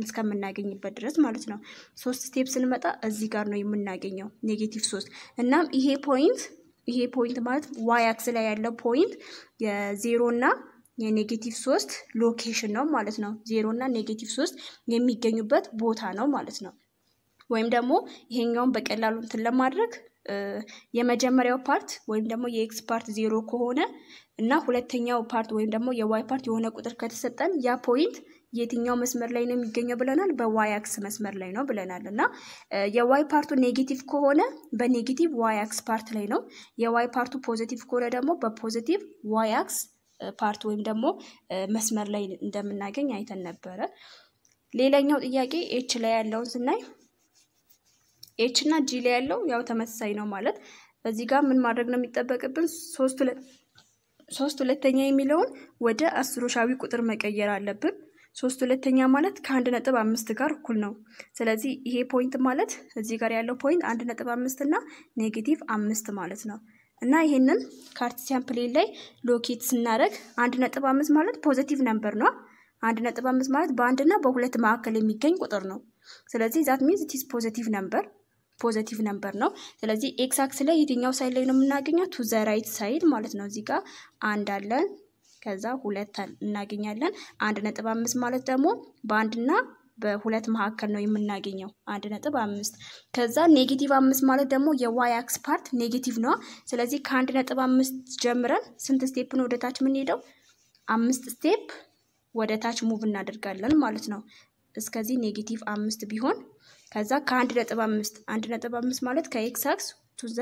እስከምናገኝበት ድረስ ማለት ነው። ሶስት ስቴፕ ስንመጣ እዚህ ጋር ነው የምናገኘው ኔጌቲቭ ሶስት። እናም ይሄ ፖይንት ይሄ ፖይንት ማለት ዋይ አክስ ላይ ያለው ፖይንት የዜሮ እና የኔጌቲቭ ሶስት ሎኬሽን ነው ማለት ነው። ዜሮ እና ኔጌቲቭ ሶስት የሚገኙበት ቦታ ነው ማለት ነው። ወይም ደግሞ ይሄኛውን በቀላሉ እንትን ለማድረግ የመጀመሪያው ፓርት ወይም ደግሞ የኤክስ ፓርት ዜሮ ከሆነ እና ሁለተኛው ፓርት ወይም ደግሞ የዋይ ፓርት የሆነ ቁጥር ከተሰጠን ያ ፖይንት የትኛው መስመር ላይ ነው የሚገኘው ብለናል። በዋይ አክስ መስመር ላይ ነው ብለናል እና የዋይ ፓርቱ ኔጌቲቭ ከሆነ በኔጌቲቭ ዋይ አክስ ፓርት ላይ ነው። የዋይ ፓርቱ ፖዘቲቭ ከሆነ ደግሞ በፖዘቲቭ ዋይ አክስ ፓርት ወይም ደግሞ መስመር ላይ እንደምናገኝ አይተን ነበረ። ሌላኛው ጥያቄ ኤች ላይ ያለውን ስናይ ኤች እና ጂ ላይ ያለው ያው ተመሳሳይ ነው ማለት በዚህ ጋር ምን ማድረግ ነው የሚጠበቅብን? ሶስት ሁለተኛ የሚለውን ወደ አስሮሻዊ ቁጥር መቀየር አለብን። ሶስት ሁለተኛ ማለት ከአንድ ነጥብ አምስት ጋር እኩል ነው። ስለዚህ ይሄ ፖይንት ማለት እዚህ ጋር ያለው ፖይንት አንድ ነጥብ አምስት እና ኔጌቲቭ አምስት ማለት ነው። እና ይሄንን ካርቲሲያን ፕሌን ላይ ሎኬት ስናደርግ አንድ ነጥብ አምስት ማለት ፖዘቲቭ ነምበር ነው። አንድ ነጥብ አምስት ማለት በአንድና በሁለት መካከል የሚገኝ ቁጥር ነው። ስለዚህ ዛት ሚንስ ኢት ኢዝ ፖዘቲቭ ነምበር ፖዘቲቭ ነምበር ነው። ስለዚህ ኤክስ አክስ ላይ የትኛው ሳይድ ላይ ነው የምናገኘው? ቱ ዘ ራይት ሳይድ ማለት ነው። እዚህ ጋር አንድ አለን፣ ከዛ ሁለት እናገኛለን። አንድ ነጥብ አምስት ማለት ደግሞ በአንድና በሁለት መካከል ነው የምናገኘው አንድ ነጥብ አምስት ከዛ ኔጌቲቭ አምስት ማለት ደግሞ የዋይ አክስ ፓርት ኔጌቲቭ ነዋ። ስለዚህ ከአንድ ነጥብ አምስት ጀምረን ስንት ስቴፕ ነው ወደታች የምንሄደው? አምስት ስቴፕ ወደታች ሙቭ እናደርጋለን ማለት ነው። እስከዚህ ኔጌቲቭ አምስት ቢሆን ከዛ ከአንድ ነጥብ አምስት አንድ ነጥብ አምስት ማለት ከኤክስ አክስ ቱ ዘ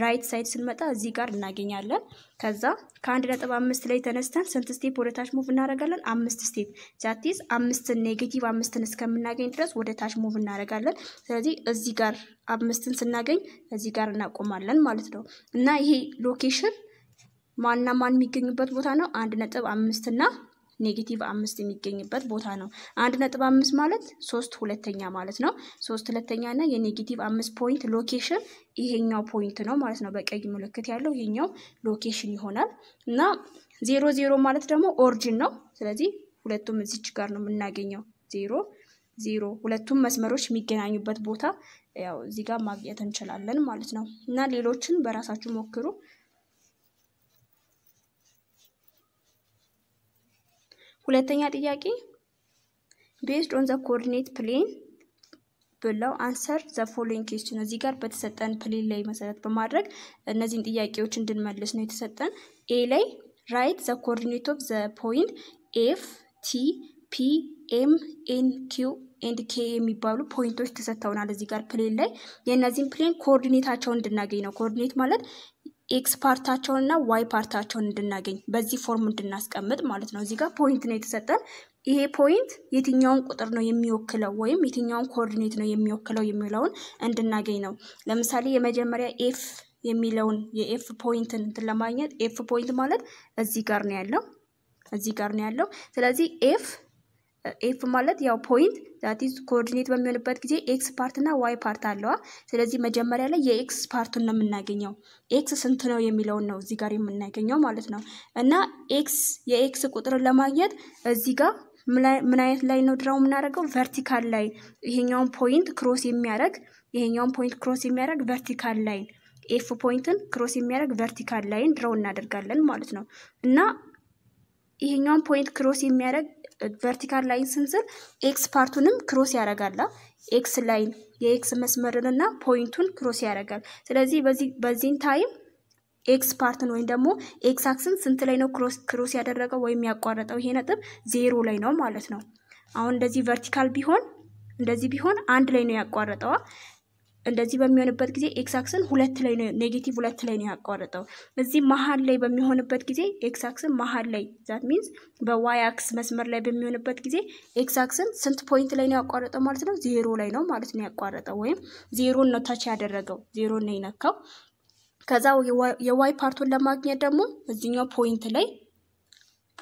ራይት ሳይድ ስንመጣ እዚህ ጋር እናገኛለን። ከዛ ከአንድ ነጥብ አምስት ላይ ተነስተን ስንት ስቴፕ ወደ ታች ሙቭ እናደርጋለን? አምስት ስቴፕ ዛቲዝ አምስትን ኔጌቲቭ አምስትን እስከምናገኝ ድረስ ወደ ታች ሙቭ እናደርጋለን። ስለዚህ እዚህ ጋር አምስትን ስናገኝ እዚህ ጋር እናቆማለን ማለት ነው እና ይሄ ሎኬሽን ማና ማን የሚገኙበት ቦታ ነው አንድ ነጥብ አምስትና ኔጌቲቭ አምስት የሚገኝበት ቦታ ነው። አንድ ነጥብ አምስት ማለት ሶስት ሁለተኛ ማለት ነው። ሶስት ሁለተኛ እና የኔጌቲቭ አምስት ፖይንት ሎኬሽን ይሄኛው ፖይንት ነው ማለት ነው። በቀይ ምልክት ያለው ይሄኛው ሎኬሽን ይሆናል እና ዜሮ ዜሮ ማለት ደግሞ ኦርጅን ነው። ስለዚህ ሁለቱም እዚች ጋር ነው የምናገኘው ዜሮ ዜሮ ሁለቱም መስመሮች የሚገናኙበት ቦታ ያው እዚህ ጋር ማግኘት እንችላለን ማለት ነው እና ሌሎችን በራሳችሁ ሞክሩ። ሁለተኛ ጥያቄ ቤዝድ ኦን ዘ ኮኦርዲኔት ፕሌን ብለው አንሰር ዘ ፎሎዊንግ ኩዌስችን እዚህ ጋር በተሰጠን ፕሌን ላይ መሰረት በማድረግ እነዚህን ጥያቄዎች እንድንመልስ ነው የተሰጠን። ኤ ላይ ራይት ዘ ኮኦርዲኔት ኦፍ ዘ ፖይንት ኤፍ ቲ ፒ ኤም ኤን ኪው ኤንድ ኬ የሚባሉ ፖይንቶች ተሰጥተውናል። እዚህ ጋር ፕሌን ላይ የእነዚህን ፕሌን ኮኦርዲኔታቸውን እንድናገኝ ነው። ኮኦርዲኔት ማለት ኤክስ እና ዋይ ፓርታቸውን እንድናገኝ በዚህ ፎርም እንድናስቀምጥ ማለት ነው። እዚህ ጋር ፖይንት ነው የተሰጠን። ይሄ ፖይንት የትኛውን ቁጥር ነው የሚወክለው ወይም የትኛውን ኮኦርዲኔት ነው የሚወክለው የሚለውን እንድናገኝ ነው። ለምሳሌ የመጀመሪያ ኤፍ የሚለውን የኤፍ ፖይንትን እንትን ለማግኘት ኤፍ ፖይንት ማለት እዚህ ጋር ነው ያለው እዚህ ጋር ነው ያለው። ስለዚህ ኤፍ ኤፍ ማለት ያው ፖይንት ዛቲዝ ኮኦርዲኔት በሚሆንበት ጊዜ ኤክስ ፓርት እና ዋይ ፓርት አለዋ። ስለዚህ መጀመሪያ ላይ የኤክስ ፓርቱን ነው የምናገኘው። ኤክስ ስንት ነው የሚለውን ነው እዚህ ጋር የምናገኘው ማለት ነው። እና ኤክስ የኤክስ ቁጥርን ለማግኘት እዚህ ጋር ምን አይነት ላይ ነው ድራው የምናደርገው? ቨርቲካል ላይ ይሄኛውን ፖይንት ክሮስ የሚያደርግ ይሄኛውን ፖይንት ክሮስ የሚያደርግ ቨርቲካል ላይን ኤፍ ፖይንትን ክሮስ የሚያደርግ ቨርቲካል ላይን ድራው እናደርጋለን ማለት ነው እና ይሄኛውን ፖይንት ክሮስ የሚያደርግ ቨርቲካል ላይን ስንስል ኤክስ ፓርቱንም ክሮስ ያደርጋል። ኤክስ ላይን የኤክስ መስመርንና ፖይንቱን ክሮስ ያደርጋል። ስለዚህ በዚህን ታይም ኤክስ ፓርትን ወይም ደግሞ ኤክስ አክስን ስንት ላይ ነው ክሮስ ያደረገው ወይም ያቋረጠው? ይሄ ነጥብ ዜሮ ላይ ነው ማለት ነው። አሁን እንደዚህ ቨርቲካል ቢሆን እንደዚህ ቢሆን አንድ ላይ ነው ያቋረጠዋ። እንደዚህ በሚሆንበት ጊዜ ኤክስ አክስን ሁለት ላይ ነው ኔጌቲቭ ሁለት ላይ ነው ያቋረጠው። እዚህ መሀል ላይ በሚሆንበት ጊዜ ኤክስ አክስን መሀል ላይ ዛት ሚንስ በዋይ አክስ መስመር ላይ በሚሆንበት ጊዜ ኤክሳክስን አክስን ስንት ፖይንት ላይ ነው ያቋረጠው ማለት ነው? ዜሮ ላይ ነው ማለት ነው ያቋረጠው፣ ወይም ዜሮን ነው ታች ያደረገው፣ ዜሮን ነው የነካው። ከዛ የዋይ ፓርቱን ለማግኘት ደግሞ እዚኛው ፖይንት ላይ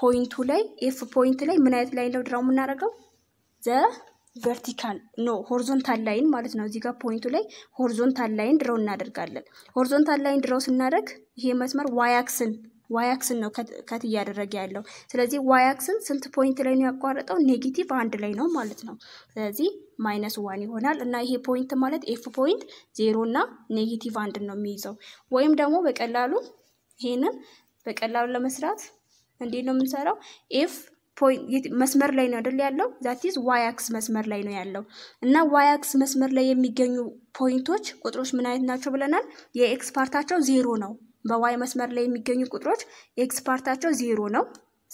ፖይንቱ ላይ ኤፍ ፖይንት ላይ ምን አይነት ላይ ነው ድራው የምናደርገው ዘ ቨርቲካል ኖ ሆሪዞንታል ላይን ማለት ነው። እዚህ ጋር ፖይንቱ ላይ ሆሪዞንታል ላይን ድረው እናደርጋለን። ሆሪዞንታል ላይን ድረው ስናደርግ ይሄ መስመር ዋያክስን ዋያክስን ነው ከት እያደረገ ያለው። ስለዚህ ዋያክስን ስንት ፖይንት ላይ ነው ያቋረጠው? ኔጌቲቭ አንድ ላይ ነው ማለት ነው። ስለዚህ ማይነስ ዋን ይሆናል እና ይሄ ፖይንት ማለት ኤፍ ፖይንት ዜሮ እና ኔጌቲቭ አንድን ነው የሚይዘው። ወይም ደግሞ በቀላሉ ይሄንን በቀላሉ ለመስራት እንዴት ነው የምንሰራው ኤፍ መስመር ላይ ነው አይደል ያለው? ዛት ዋያክስ አክስ መስመር ላይ ነው ያለው እና ዋይ አክስ መስመር ላይ የሚገኙ ፖይንቶች ቁጥሮች ምን አይነት ናቸው ብለናል? የኤክስ ፓርታቸው ዜሮ ነው። በዋይ መስመር ላይ የሚገኙ ቁጥሮች ኤክስ ፓርታቸው ዜሮ ነው።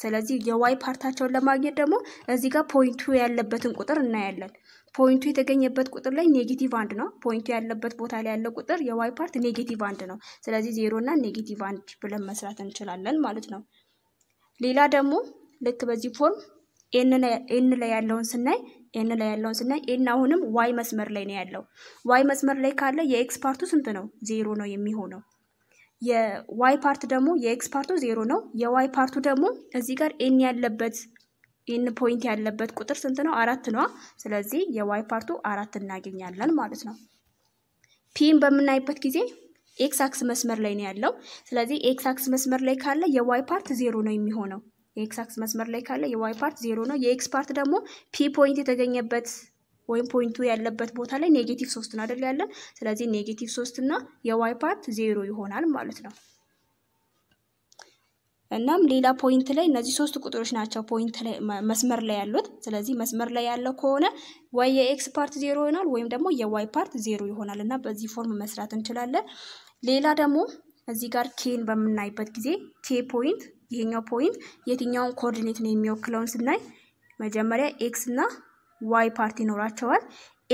ስለዚህ የዋይ ፓርታቸውን ለማግኘት ደግሞ እዚህ ጋር ፖይንቱ ያለበትን ቁጥር እናያለን። ፖይንቱ የተገኘበት ቁጥር ላይ ኔጌቲቭ አንድ ነው። ፖይንቱ ያለበት ቦታ ላይ ያለው ቁጥር የዋይ ፓርት ኔጌቲቭ አንድ ነው። ስለዚህ ዜሮ እና ኔጌቲቭ አንድ ብለን መስራት እንችላለን ማለት ነው። ሌላ ደግሞ ልክ በዚህ ፎርም ኤን ላይ ያለውን ስናይ ኤን ላይ ያለውን ስናይ ኤን አሁንም ዋይ መስመር ላይ ነው ያለው። ዋይ መስመር ላይ ካለ የኤክስ ፓርቱ ስንት ነው? ዜሮ ነው የሚሆነው። የዋይ ፓርት ደግሞ የኤክስ ፓርቱ ዜሮ ነው። የዋይ ፓርቱ ደግሞ እዚህ ጋር ኤን ያለበት ኤን ፖይንት ያለበት ቁጥር ስንት ነው? አራት ነዋ። ስለዚህ የዋይ ፓርቱ አራት እናገኛለን ማለት ነው። ፒን በምናይበት ጊዜ ኤክስ አክስ መስመር ላይ ነው ያለው። ስለዚህ ኤክስ አክስ መስመር ላይ ካለ የዋይ ፓርት ዜሮ ነው የሚሆነው። የኤክስ አክስ መስመር ላይ ካለ የዋይ ፓርት ዜሮ ነው። የኤክስ ፓርት ደግሞ ፒ ፖይንት የተገኘበት ወይም ፖይንቱ ያለበት ቦታ ላይ ኔጌቲቭ ሶስትን አደል ያለን። ስለዚህ ኔጌቲቭ ሶስት እና የዋይ ፓርት ዜሮ ይሆናል ማለት ነው። እናም ሌላ ፖይንት ላይ እነዚህ ሶስት ቁጥሮች ናቸው ፖይንት ላይ መስመር ላይ ያሉት። ስለዚህ መስመር ላይ ያለው ከሆነ ወይ የኤክስ ፓርት ዜሮ ይሆናል ወይም ደግሞ የዋይ ፓርት ዜሮ ይሆናል እና በዚህ ፎርም መስራት እንችላለን። ሌላ ደግሞ እዚህ ጋር ኬን በምናይበት ጊዜ ኬ ፖይንት ይሄኛው ፖይንት የትኛውን ኮኦርዲኔት ነው የሚወክለውን ስናይ መጀመሪያ ኤክስ እና ዋይ ፓርት ይኖራቸዋል።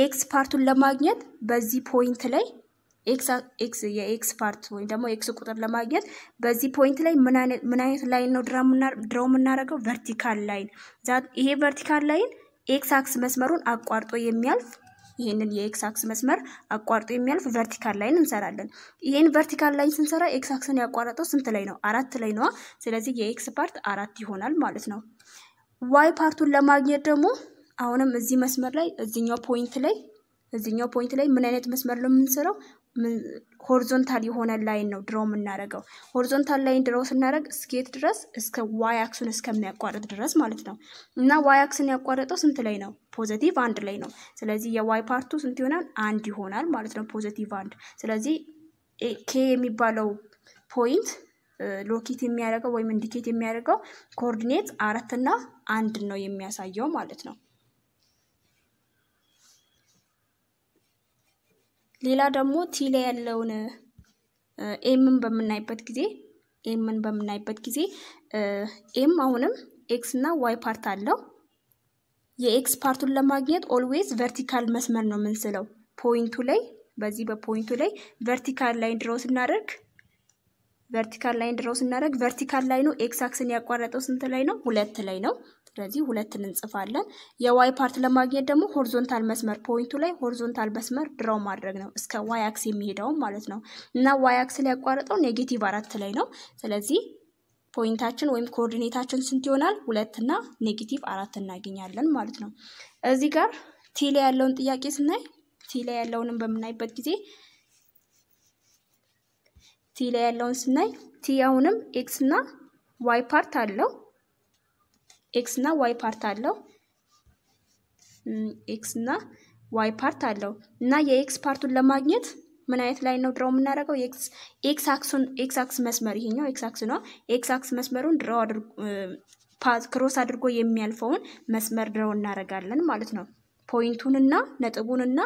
ኤክስ ፓርቱን ለማግኘት በዚህ ፖይንት ላይ ኤክስ የኤክስ ፓርት ወይም ደግሞ ኤክስ ቁጥር ለማግኘት በዚህ ፖይንት ላይ ምን አይነት ላይን ነው ድራው የምናደርገው? ቨርቲካል ላይን። ይሄ ቨርቲካል ላይን ኤክስ አክስ መስመሩን አቋርጦ የሚያልፍ ይህንን የኤክስ አክስ መስመር አቋርጦ የሚያልፍ ቨርቲካል ላይን እንሰራለን። ይህን ቨርቲካል ላይን ስንሰራ ኤክስ አክስን ያቋረጠው ስንት ላይ ነው? አራት ላይ ነዋ። ስለዚህ የኤክስ ፓርት አራት ይሆናል ማለት ነው። ዋይ ፓርቱን ለማግኘት ደግሞ አሁንም እዚህ መስመር ላይ እዚኛው ፖይንት ላይ እዚኛው ፖይንት ላይ ምን አይነት መስመር ነው የምንሰራው? ሆሪዞንታል የሆነ ላይን ነው ድሮ የምናደርገው። ሆሪዞንታል ላይን ድሮ ስናደርግ እስኬት ድረስ እስከ ዋይ አክሱን እስከሚያቋርጥ ድረስ ማለት ነው። እና ዋይ አክስን ያቋረጠው ስንት ላይ ነው? ፖዘቲቭ አንድ ላይ ነው። ስለዚህ የዋይ ፓርቱ ስንት ይሆናል? አንድ ይሆናል ማለት ነው። ፖዘቲቭ አንድ። ስለዚህ ኬ የሚባለው ፖይንት ሎኬት የሚያደርገው ወይም ኢንዲኬት የሚያደርገው ኮኦርዲኔት አራት እና አንድ ነው የሚያሳየው ማለት ነው። ሌላ ደግሞ ቲ ላይ ያለውን ኤምን በምናይበት ጊዜ ኤምን በምናይበት ጊዜ ኤም አሁንም ኤክስ እና ዋይ ፓርት አለው። የኤክስ ፓርቱን ለማግኘት ኦልዌይዝ ቨርቲካል መስመር ነው የምንስለው ፖይንቱ ላይ በዚህ በፖይንቱ ላይ ቨርቲካል ላይን ድረው ስናደርግ ቨርቲካል ላይን ድረው ስናደርግ ቨርቲካል ላይኑ ኤክስ አክስን ያቋረጠው ስንት ላይ ነው? ሁለት ላይ ነው። ስለዚህ ሁለትን እንጽፋለን። የዋይ ፓርት ለማግኘት ደግሞ ሆሪዞንታል መስመር ፖይንቱ ላይ ሆሪዞንታል መስመር ድራው ማድረግ ነው እስከ ዋይ አክስ የሚሄደውም ማለት ነው እና ዋይ አክስ ላይ ያቋረጠው ኔጌቲቭ አራት ላይ ነው። ስለዚህ ፖይንታችን ወይም ኮኦርዲኔታችን ስንት ይሆናል? ሁለትና ኔጌቲቭ አራት እናገኛለን ማለት ነው። እዚህ ጋር ቲ ላይ ያለውን ጥያቄ ስናይ ቲ ላይ ያለውንም በምናይበት ጊዜ ቲ ላይ ያለውን ስናይ ቲ አሁንም ኤክስ እና ዋይ ፓርት አለው ኤክስ እና ዋይ ፓርት አለው ኤክስ እና ዋይ ፓርት አለው እና የኤክስ ፓርቱን ለማግኘት ምን አይነት ላይ ነው ድረው የምናደርገው? ኤክስ አክሱን ኤክስ አክስ መስመር ይሄኛው ኤክስ አክስ ነው። ኤክስ አክስ መስመሩን ድራው አድርጎ ክሮስ አድርጎ የሚያልፈውን መስመር ድራው እናደርጋለን ማለት ነው። ፖይንቱንና ነጥቡንና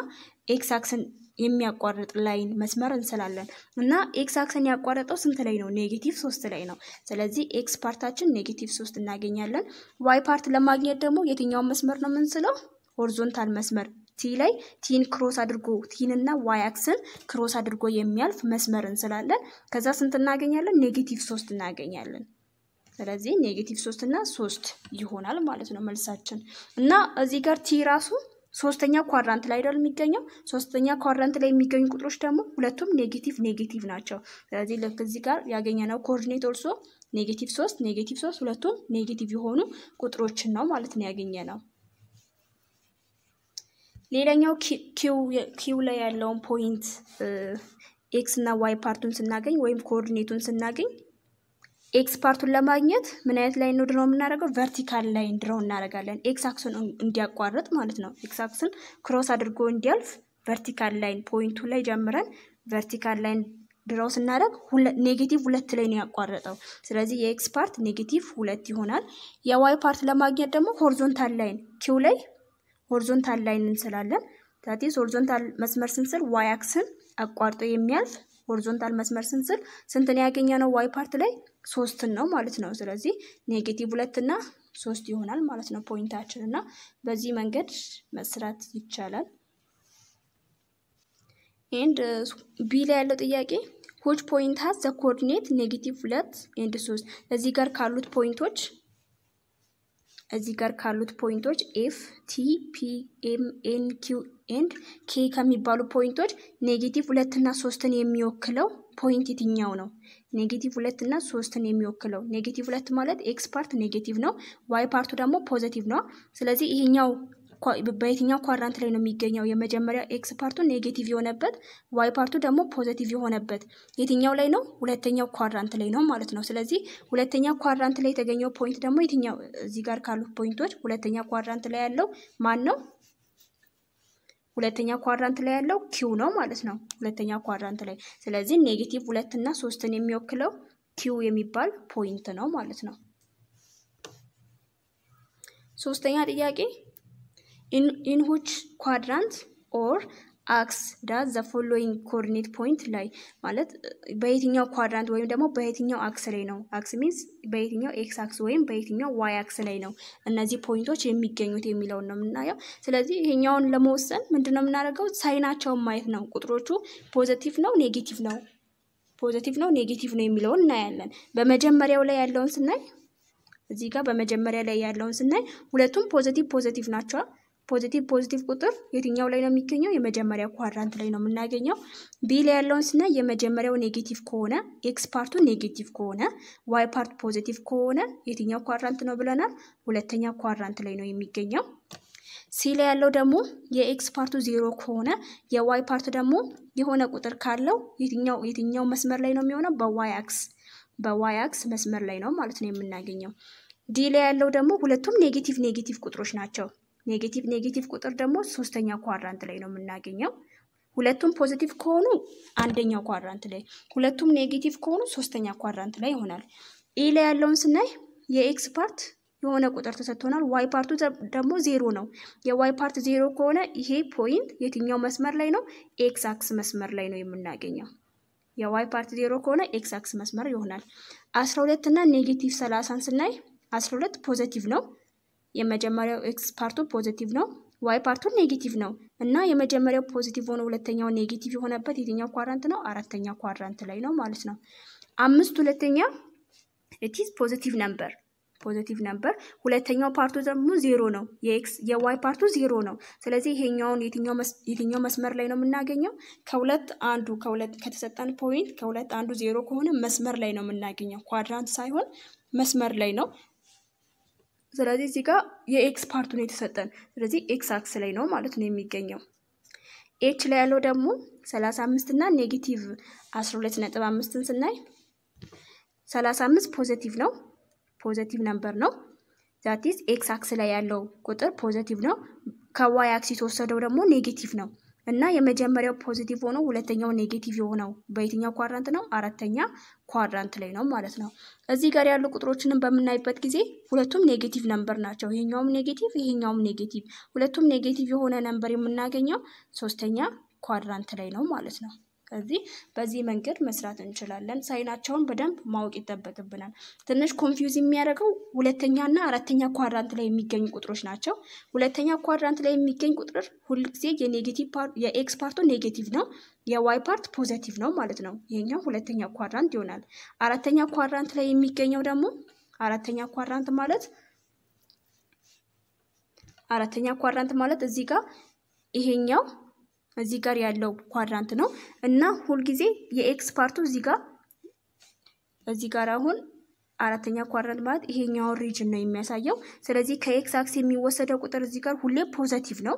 ኤክስ አክስን የሚያቋርጥ ላይን መስመር እንስላለን እና ኤክስ አክስን ያቋረጠው ስንት ላይ ነው? ኔጌቲቭ ሶስት ላይ ነው። ስለዚህ ኤክስ ፓርታችን ኔጌቲቭ ሶስት እናገኛለን። ዋይ ፓርት ለማግኘት ደግሞ የትኛውን መስመር ነው የምንስለው? ሆሪዞንታል መስመር ቲ ላይ ቲን ክሮስ አድርጎ ቲን እና ዋይ አክስን ክሮስ አድርጎ የሚያልፍ መስመር እንስላለን። ከዛ ስንት እናገኛለን? ኔጌቲቭ ሶስት እናገኛለን። ስለዚህ ኔጌቲቭ ሶስት እና ሶስት ይሆናል ማለት ነው መልሳችን እና እዚህ ጋር ቲ ራሱ ሶስተኛ ኳድራንት ላይ አይደል የሚገኘው። ሶስተኛ ኳድራንት ላይ የሚገኙ ቁጥሮች ደግሞ ሁለቱም ኔጌቲቭ ኔጌቲቭ ናቸው። ስለዚህ ልክ እዚህ ጋር ያገኘነው ኮኦርዲኔት ኦልሶ ኔጌቲቭ ሶስት ኔጌቲቭ ሶስት ሁለቱም ኔጌቲቭ የሆኑ ቁጥሮችን ነው ማለት ነው ያገኘነው። ሌላኛው ኪው ላይ ያለውን ፖይንት ኤክስ እና ዋይ ፓርቱን ስናገኝ ወይም ኮኦርዲኔቱን ስናገኝ ኤክስ ፓርቱን ለማግኘት ምን አይነት ላይን ነው ድሮ የምናደርገው? ቨርቲካል ላይን ድረው እናደርጋለን። ኤክስ አክሱን እንዲያቋርጥ ማለት ነው። ኤክስ ክሮስ አድርጎ እንዲያልፍ ቨርቲካል ላይን ፖይንቱ ላይ ጀምረን ቨርቲካል ላይን ድረው ስናደርግ ኔጌቲቭ ሁለት ላይ ነው ያቋረጠው። ስለዚህ የኤክስ ፓርት ኔጌቲቭ ሁለት ይሆናል። የዋይ ፓርት ለማግኘት ደግሞ ሆሪዞንታል ላይን ኪው ላይ ሆሪዞንታል ላይን እንስላለን። ዛቲስ ሆሪዞንታል መስመር ስንስል ዋይ አክስን አቋርጦ የሚያልፍ ሆሪዞንታል መስመር ስንስል ስንትን ያገኘ ነው? ዋይ ፓርት ላይ ሶስትን ነው ማለት ነው። ስለዚህ ኔጌቲቭ ሁለት እና ሶስት ይሆናል ማለት ነው ፖይንታችን እና በዚህ መንገድ መስራት ይቻላል። ኤንድ ቢ ላይ ያለው ጥያቄ ሆች ፖይንት ሀዝ ዘ ኮኦርዲኔት ኔጌቲቭ ሁለት ኤንድ ሶስት እዚህ ጋር ካሉት ፖይንቶች እዚህ ጋር ካሉት ፖይንቶች ኤፍ ቲ ፒ ኤም ኤን ኪው ኤንድ ኬ ከሚባሉ ፖይንቶች ኔጌቲቭ ሁለት እና ሶስትን የሚወክለው ፖይንት የትኛው ነው? ኔጌቲቭ ሁለት እና ሶስትን የሚወክለው ኔጌቲቭ ሁለት ማለት ኤክስ ፓርት ኔጌቲቭ ነው፣ ዋይ ፓርቱ ደግሞ ፖዘቲቭ ነው። ስለዚህ ይሄኛው በየትኛው ኳድራንት ላይ ነው የሚገኘው? የመጀመሪያ ኤክስ ፓርቱ ኔጌቲቭ የሆነበት ዋይ ፓርቱ ደግሞ ፖዘቲቭ የሆነበት የትኛው ላይ ነው? ሁለተኛው ኳድራንት ላይ ነው ማለት ነው። ስለዚህ ሁለተኛ ኳድራንት ላይ የተገኘው ፖይንት ደግሞ የትኛው? እዚህ ጋር ካሉት ፖይንቶች ሁለተኛ ኳድራንት ላይ ያለው ማን ነው? ሁለተኛ ኳድራንት ላይ ያለው ኪው ነው ማለት ነው። ሁለተኛ ኳድራንት ላይ ስለዚህ ኔጌቲቭ ሁለት እና ሶስትን የሚወክለው ኪው የሚባል ፖይንት ነው ማለት ነው። ሶስተኛ ጥያቄ ኢንሁች ኳድራንት ኦር አክስ ዳት ዘ ፎሎዊንግ ኮኦርዲኔት ፖይንት ላይ ማለት በየትኛው ኳድራንት ወይም ደግሞ በየትኛው አክስ ላይ ነው አክስ ሚንስ በየትኛው ኤክስ አክስ ወይም በየትኛው ዋይ አክስ ላይ ነው እነዚህ ፖይንቶች የሚገኙት የሚለውን ነው የምናየው። ስለዚህ ይሄኛውን ለመወሰን ምንድን ነው የምናደርገው? ሳይናቸውን ማየት ነው። ቁጥሮቹ ፖዘቲቭ ነው ኔጌቲቭ ነው ፖዘቲቭ ነው ኔጌቲቭ ነው የሚለውን እናያለን። በመጀመሪያው ላይ ያለውን ስናይ እዚህ ጋር በመጀመሪያ ላይ ያለውን ስናይ ሁለቱም ፖዘቲቭ ፖዘቲቭ ናቸዋል። ፖዚቲቭ ፖዚቲቭ ቁጥር የትኛው ላይ ነው የሚገኘው? የመጀመሪያው ኳድራንት ላይ ነው የምናገኘው። ቢ ላይ ያለውን ስናይ የመጀመሪያው ኔጌቲቭ ከሆነ ኤክስ ፓርቱ ኔጌቲቭ ከሆነ ዋይ ፓርት ፖዚቲቭ ከሆነ የትኛው ኳድራንት ነው ብለናል? ሁለተኛ ኳድራንት ላይ ነው የሚገኘው። ሲ ላይ ያለው ደግሞ የኤክስ ፓርቱ ዜሮ ከሆነ የዋይ ፓርቱ ደግሞ የሆነ ቁጥር ካለው የትኛው የትኛው መስመር ላይ ነው የሚሆነው? በዋይ አክስ በዋይ አክስ መስመር ላይ ነው ማለት ነው የምናገኘው። ዲ ላይ ያለው ደግሞ ሁለቱም ኔጌቲቭ ኔጌቲቭ ቁጥሮች ናቸው። ኔጌቲቭ ኔጌቲቭ ቁጥር ደግሞ ሶስተኛ ኳድራንት ላይ ነው የምናገኘው። ሁለቱም ፖዚቲቭ ከሆኑ አንደኛው ኳድራንት ላይ፣ ሁለቱም ኔጌቲቭ ከሆኑ ሶስተኛ ኳድራንት ላይ ይሆናል። ኤ ላይ ያለውን ስናይ የኤክስ ፓርት የሆነ ቁጥር ተሰጥቶናል። ዋይ ፓርቱ ደግሞ ዜሮ ነው። የዋይ ፓርት ዜሮ ከሆነ ይሄ ፖይንት የትኛው መስመር ላይ ነው? ኤክስ አክስ መስመር ላይ ነው የምናገኘው። የዋይ ፓርት ዜሮ ከሆነ ኤክስ አክስ መስመር ይሆናል። አስራ ሁለት እና ኔጌቲቭ ሰላሳን ስናይ አስራ ሁለት ፖዘቲቭ ነው የመጀመሪያው ኤክስ ፓርቱ ፖዚቲቭ ነው፣ ዋይ ፓርቱ ኔጌቲቭ ነው እና የመጀመሪያው ፖዚቲቭ ሆኖ ሁለተኛው ኔጌቲቭ የሆነበት የትኛው ኳድራንት ነው? አራተኛ ኳድራንት ላይ ነው ማለት ነው። አምስት ሁለተኛ ኢትስ ፖዚቲቭ ነምበር ፖዘቲቭ ነምበር። ሁለተኛው ፓርቱ ደግሞ ዜሮ ነው። የኤክስ የዋይ ፓርቱ ዜሮ ነው። ስለዚህ ይሄኛውን የትኛው መስመር ላይ ነው የምናገኘው? ከሁለት አንዱ ከሁለት ከተሰጠን ፖይንት ከሁለት አንዱ ዜሮ ከሆነ መስመር ላይ ነው የምናገኘው። ኳድራንት ሳይሆን መስመር ላይ ነው። ስለዚህ እዚህ ጋር የኤክስ ፓርቱ ነው የተሰጠን። ስለዚህ ኤክስ አክስ ላይ ነው ማለት ነው የሚገኘው። ኤች ላይ ያለው ደግሞ ሰላሳ አምስት እና ኔጌቲቭ አስራ ሁለት ነጥብ አምስትን ስናይ ሰላሳ አምስት ፖዘቲቭ ነው ፖዘቲቭ ነምበር ነው። ዛቲስ ኤክስ አክስ ላይ ያለው ቁጥር ፖዘቲቭ ነው። ከዋይ አክስ የተወሰደው ደግሞ ኔጌቲቭ ነው። እና የመጀመሪያው ፖዚቲቭ ሆኖ ሁለተኛው ኔጌቲቭ የሆነው በየትኛው ኳድራንት ነው? አራተኛ ኳድራንት ላይ ነው ማለት ነው። እዚህ ጋር ያሉ ቁጥሮችንም በምናይበት ጊዜ ሁለቱም ኔጌቲቭ ነምበር ናቸው። ይሄኛውም ኔጌቲቭ፣ ይሄኛውም ኔጌቲቭ። ሁለቱም ኔጌቲቭ የሆነ ነምበር የምናገኘው ሶስተኛ ኳድራንት ላይ ነው ማለት ነው። ስለዚህ በዚህ መንገድ መስራት እንችላለን። ሳይናቸውን በደንብ ማወቅ ይጠበቅብናል። ትንሽ ኮንፊውዝ የሚያደርገው ሁለተኛና አራተኛ ኳድራንት ላይ የሚገኙ ቁጥሮች ናቸው። ሁለተኛ ኳድራንት ላይ የሚገኝ ቁጥር ሁልጊዜ የኤክስ ፓርቱ ኔጌቲቭ ነው፣ የዋይ ፓርት ፖዘቲቭ ነው ማለት ነው። ይሄኛው ሁለተኛ ኳድራንት ይሆናል። አራተኛ ኳድራንት ላይ የሚገኘው ደግሞ አራተኛ ኳድራንት ማለት አራተኛ ኳድራንት ማለት እዚህ ጋር ይሄኛው እዚህ ጋር ያለው ኳድራንት ነው እና ሁልጊዜ የኤክስ ፓርቱ እዚህ ጋር እዚህ ጋር አሁን አራተኛ ኳድራንት ማለት ይሄኛውን ሪጅን ነው የሚያሳየው። ስለዚህ ከኤክስ አክስ የሚወሰደው ቁጥር እዚህ ጋር ሁሌ ፖዘቲቭ ነው።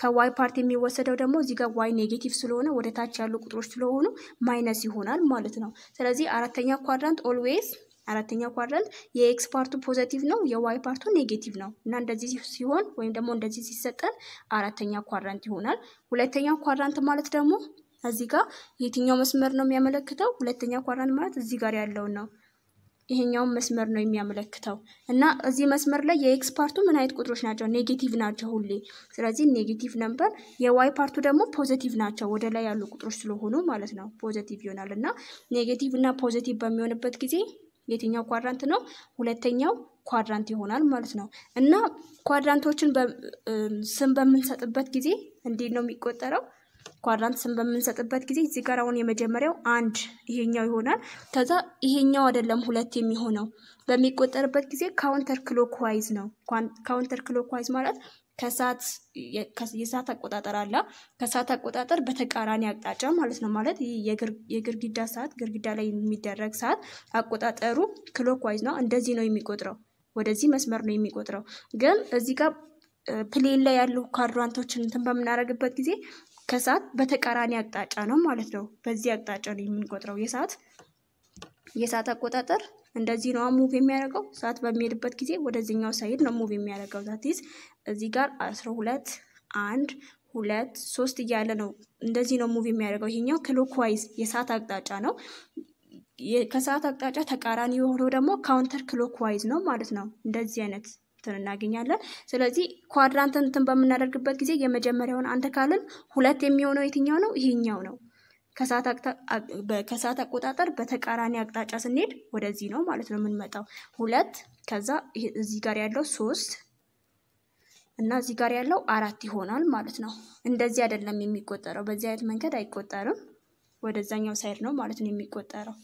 ከዋይ ፓርት የሚወሰደው ደግሞ እዚህ ጋር ዋይ ኔጌቲቭ ስለሆነ ወደ ታች ያሉ ቁጥሮች ስለሆኑ ማይነስ ይሆናል ማለት ነው። ስለዚህ አራተኛ ኳድራንት ኦልዌይስ አራተኛው ኳድራንት የኤክስ ፓርቱ ፖዘቲቭ ነው፣ የዋይ ፓርቱ ኔጌቲቭ ነው እና እንደዚህ ሲሆን ወይም ደግሞ እንደዚህ ሲሰጠን አራተኛ ኳድራንት ይሆናል። ሁለተኛው ኳድራንት ማለት ደግሞ እዚህ ጋር የትኛው መስመር ነው የሚያመለክተው? ሁለተኛ ኳድራንት ማለት እዚህ ጋር ያለውን ነው። ይሄኛውን መስመር ነው የሚያመለክተው እና እዚህ መስመር ላይ የኤክስ ፓርቱ ምን አይነት ቁጥሮች ናቸው? ኔጌቲቭ ናቸው ሁሌ። ስለዚህ ኔጌቲቭ ነበር። የዋይ ፓርቱ ደግሞ ፖዘቲቭ ናቸው፣ ወደ ላይ ያሉ ቁጥሮች ስለሆኑ ማለት ነው ፖዘቲቭ ይሆናል እና ኔጌቲቭ እና ፖዘቲቭ በሚሆንበት ጊዜ የትኛው ኳድራንት ነው? ሁለተኛው ኳድራንት ይሆናል ማለት ነው። እና ኳድራንቶችን ስም በምንሰጥበት ጊዜ እንዴት ነው የሚቆጠረው? ኳድራንት ስም በምንሰጥበት ጊዜ እዚህ ጋር አሁን የመጀመሪያው አንድ ይሄኛው ይሆናል። ከዛ ይሄኛው አይደለም ሁለት የሚሆነው በሚቆጠርበት ጊዜ ካውንተር ክሎክዋይዝ ነው። ካውንተር ክሎክዋይዝ ማለት ከሰዓት የሰዓት አቆጣጠር አለ። ከሰዓት አቆጣጠር በተቃራኒ አቅጣጫ ማለት ነው። ማለት ይህ የግርግዳ ሰዓት ግርግዳ ላይ የሚደረግ ሰዓት አቆጣጠሩ ክሎክዋይዝ ነው። እንደዚህ ነው የሚቆጥረው፣ ወደዚህ መስመር ነው የሚቆጥረው። ግን እዚህ ጋር ፕሌን ላይ ያሉ ኳድራንቶችን እንትን በምናደርግበት ጊዜ ከሰዓት በተቃራኒ አቅጣጫ ነው ማለት ነው። በዚህ አቅጣጫ ነው የምንቆጥረው የሰዓት የሰዓት አቆጣጠር እንደዚህ ነው ሙቭ የሚያደርገው። ሰዓት በሚሄድበት ጊዜ ወደዚህኛው ሳይድ ነው ሙቭ የሚያደርገው። ዛትዝ እዚህ ጋር አስራ ሁለት አንድ ሁለት ሶስት እያለ ነው እንደዚህ ነው ሙቭ የሚያደርገው። ይሄኛው ክሎክዋይዝ የሰዓት አቅጣጫ ነው። ከሰዓት አቅጣጫ ተቃራኒ የሆነው ደግሞ ካውንተር ክሎክዋይዝ ነው ማለት ነው። እንደዚህ አይነት እንትን እናገኛለን። ስለዚህ ኳድራንትን እንትን በምናደርግበት ጊዜ የመጀመሪያውን አንድ ካልን ሁለት የሚሆነው የትኛው ነው? ይሄኛው ነው። ከሰዓት አቆጣጠር በተቃራኒ አቅጣጫ ስንሄድ ወደዚህ ነው ማለት ነው የምንመጣው። ሁለት ከዛ እዚህ ጋር ያለው ሶስት እና እዚህ ጋር ያለው አራት ይሆናል ማለት ነው። እንደዚህ አይደለም የሚቆጠረው። በዚህ አይነት መንገድ አይቆጠርም። ወደዛኛው ሳይድ ነው ማለት ነው የሚቆጠረው።